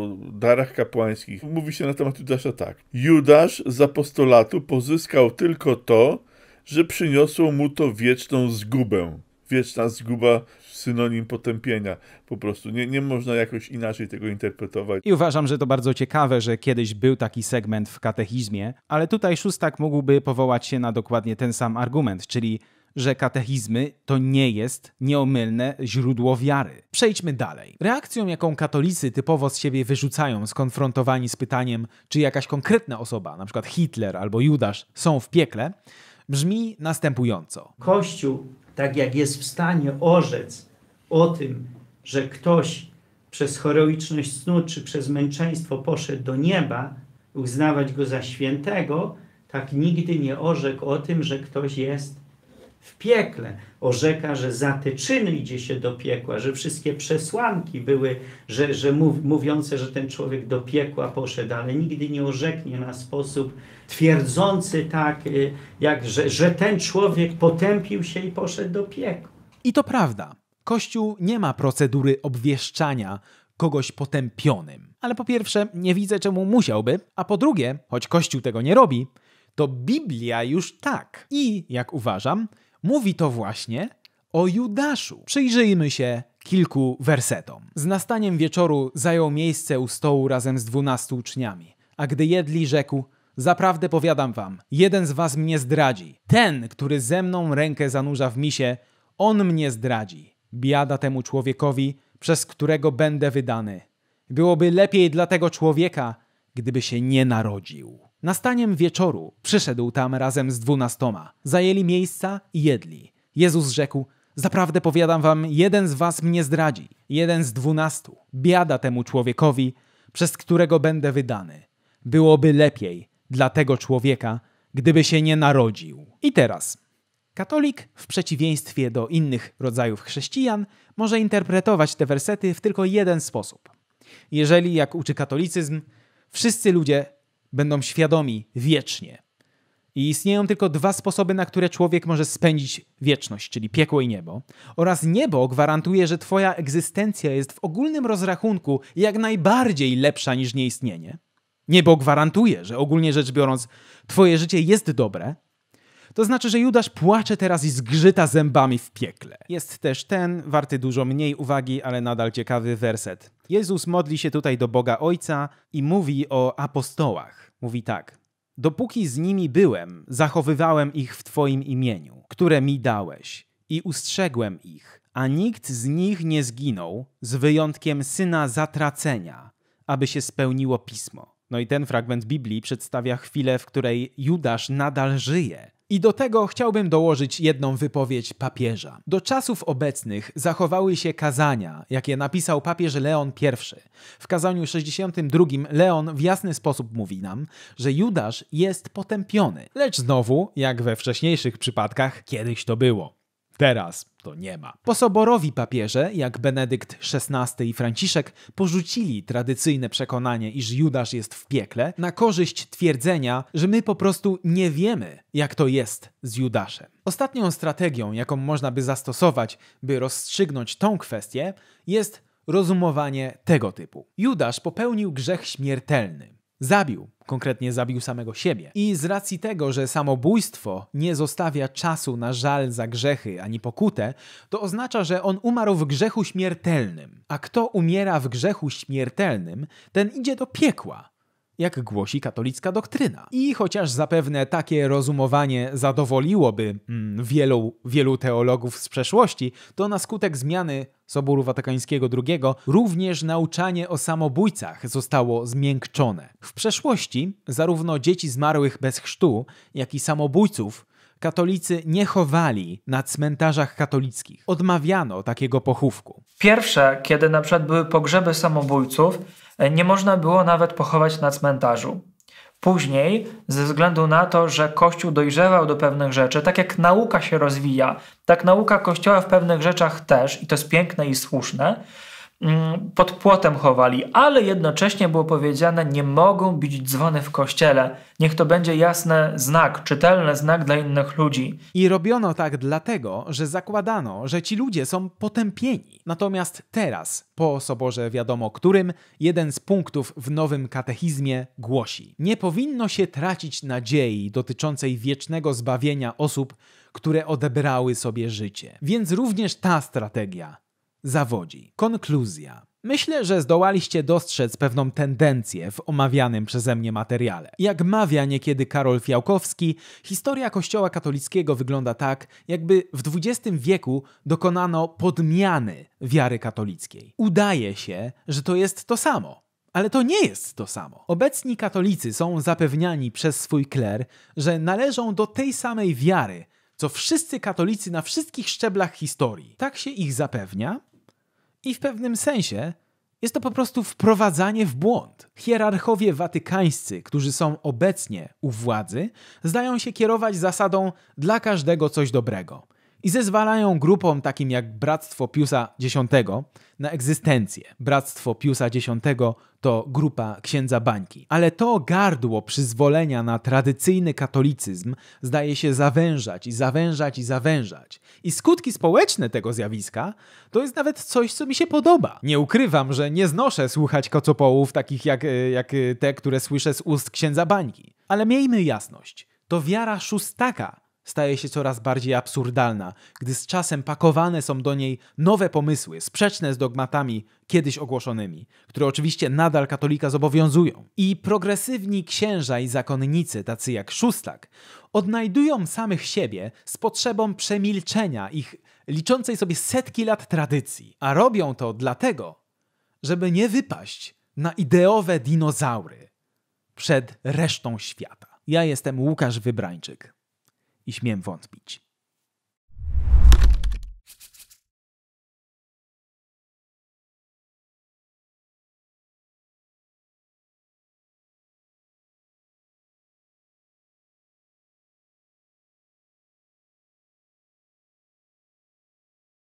o darach kapłańskich. Mówi się na temat Judasza tak. Judasz z apostolatu pozyskał tylko to, że przyniosło mu to wieczną zgubę wieczna zguba synonim potępienia po prostu. Nie, nie można jakoś inaczej tego interpretować. I uważam, że to bardzo ciekawe, że kiedyś był taki segment w katechizmie, ale tutaj szóstak mógłby powołać się na dokładnie ten sam argument, czyli że katechizmy to nie jest nieomylne źródło wiary. Przejdźmy dalej. Reakcją, jaką katolicy typowo z siebie wyrzucają, skonfrontowani z pytaniem, czy jakaś konkretna osoba, na przykład Hitler albo Judasz, są w piekle, brzmi następująco: Kościół, tak jak jest w stanie orzec o tym, że ktoś przez heroiczność snu czy przez męczeństwo poszedł do nieba, uznawać go za świętego, tak nigdy nie orzekł o tym, że ktoś jest w piekle. Orzeka, że za te czyny idzie się do piekła, że wszystkie przesłanki były, że, że mów, mówiące, że ten człowiek do piekła poszedł, ale nigdy nie orzeknie na sposób twierdzący tak, y, jak, że, że ten człowiek potępił się i poszedł do piekła. I to prawda. Kościół nie ma procedury obwieszczania kogoś potępionym. Ale po pierwsze, nie widzę czemu musiałby, a po drugie, choć Kościół tego nie robi, to Biblia już tak. I, jak uważam, mówi to właśnie o Judaszu. Przyjrzyjmy się kilku wersetom. Z nastaniem wieczoru zajął miejsce u stołu razem z dwunastu uczniami, a gdy jedli, rzekł – Zaprawdę powiadam wam, jeden z was mnie zdradzi. Ten, który ze mną rękę zanurza w misie, on mnie zdradzi. Biada temu człowiekowi, przez którego będę wydany. Byłoby lepiej dla tego człowieka, gdyby się nie narodził. Nastaniem wieczoru przyszedł tam razem z dwunastoma. Zajęli miejsca i jedli. Jezus rzekł, zaprawdę powiadam wam, jeden z was mnie zdradzi, jeden z dwunastu. Biada temu człowiekowi, przez którego będę wydany. Byłoby lepiej dla tego człowieka, gdyby się nie narodził. I teraz Katolik, w przeciwieństwie do innych rodzajów chrześcijan, może interpretować te wersety w tylko jeden sposób. Jeżeli, jak uczy katolicyzm, wszyscy ludzie będą świadomi wiecznie. I istnieją tylko dwa sposoby, na które człowiek może spędzić wieczność, czyli piekło i niebo. Oraz niebo gwarantuje, że twoja egzystencja jest w ogólnym rozrachunku jak najbardziej lepsza niż nieistnienie. Niebo gwarantuje, że ogólnie rzecz biorąc, twoje życie jest dobre, to znaczy, że Judasz płacze teraz i zgrzyta zębami w piekle. Jest też ten, warty dużo mniej uwagi, ale nadal ciekawy werset. Jezus modli się tutaj do Boga Ojca i mówi o apostołach. Mówi tak. Dopóki z nimi byłem, zachowywałem ich w Twoim imieniu, które mi dałeś, i ustrzegłem ich, a nikt z nich nie zginął, z wyjątkiem syna zatracenia, aby się spełniło pismo. No i ten fragment Biblii przedstawia chwilę, w której Judasz nadal żyje. I do tego chciałbym dołożyć jedną wypowiedź papieża. Do czasów obecnych zachowały się kazania, jakie napisał papież Leon I. W kazaniu 62 Leon w jasny sposób mówi nam, że Judasz jest potępiony. Lecz znowu, jak we wcześniejszych przypadkach, kiedyś to było. Teraz to nie ma. Posoborowi papieże, jak Benedykt XVI i Franciszek, porzucili tradycyjne przekonanie, iż Judasz jest w piekle, na korzyść twierdzenia, że my po prostu nie wiemy, jak to jest z Judaszem. Ostatnią strategią, jaką można by zastosować, by rozstrzygnąć tą kwestię, jest rozumowanie tego typu. Judasz popełnił grzech śmiertelny. Zabił konkretnie zabił samego siebie. I z racji tego, że samobójstwo nie zostawia czasu na żal za grzechy ani pokutę, to oznacza, że on umarł w grzechu śmiertelnym. A kto umiera w grzechu śmiertelnym, ten idzie do piekła jak głosi katolicka doktryna. I chociaż zapewne takie rozumowanie zadowoliłoby mm, wielu, wielu teologów z przeszłości, to na skutek zmiany Soboru Watykańskiego II również nauczanie o samobójcach zostało zmiękczone. W przeszłości zarówno dzieci zmarłych bez chrztu, jak i samobójców katolicy nie chowali na cmentarzach katolickich. Odmawiano takiego pochówku. Pierwsze, kiedy na przykład były pogrzeby samobójców, e, nie można było nawet pochować na cmentarzu. Później, ze względu na to, że Kościół dojrzewał do pewnych rzeczy, tak jak nauka się rozwija, tak nauka Kościoła w pewnych rzeczach też, i to jest piękne i słuszne, Mm, pod płotem chowali, ale jednocześnie było powiedziane, nie mogą bić dzwony w kościele. Niech to będzie jasny znak, czytelny znak dla innych ludzi. I robiono tak dlatego, że zakładano, że ci ludzie są potępieni. Natomiast teraz, po soborze wiadomo którym, jeden z punktów w nowym katechizmie głosi: Nie powinno się tracić nadziei dotyczącej wiecznego zbawienia osób, które odebrały sobie życie. Więc również ta strategia zawodzi. Konkluzja. Myślę, że zdołaliście dostrzec pewną tendencję w omawianym przeze mnie materiale. Jak mawia niekiedy Karol Fiałkowski, historia Kościoła katolickiego wygląda tak, jakby w XX wieku dokonano podmiany wiary katolickiej. Udaje się, że to jest to samo. Ale to nie jest to samo. Obecni katolicy są zapewniani przez swój kler, że należą do tej samej wiary, co wszyscy katolicy na wszystkich szczeblach historii. Tak się ich zapewnia i w pewnym sensie jest to po prostu wprowadzanie w błąd. Hierarchowie watykańscy, którzy są obecnie u władzy, zdają się kierować zasadą dla każdego coś dobrego i zezwalają grupom takim jak Bractwo Piusa X na egzystencję. Bractwo Piusa X to grupa księdza Bańki. Ale to gardło przyzwolenia na tradycyjny katolicyzm zdaje się zawężać i zawężać i zawężać. I skutki społeczne tego zjawiska to jest nawet coś, co mi się podoba. Nie ukrywam, że nie znoszę słuchać kocopołów takich jak, e, jak e, te, które słyszę z ust księdza Bańki. Ale miejmy jasność, to wiara szóstaka staje się coraz bardziej absurdalna, gdy z czasem pakowane są do niej nowe pomysły, sprzeczne z dogmatami kiedyś ogłoszonymi, które oczywiście nadal katolika zobowiązują. I progresywni księża i zakonnicy, tacy jak Szustak, odnajdują samych siebie z potrzebą przemilczenia ich liczącej sobie setki lat tradycji, a robią to dlatego, żeby nie wypaść na ideowe dinozaury przed resztą świata. Ja jestem Łukasz Wybrańczyk i śmiem wątpić.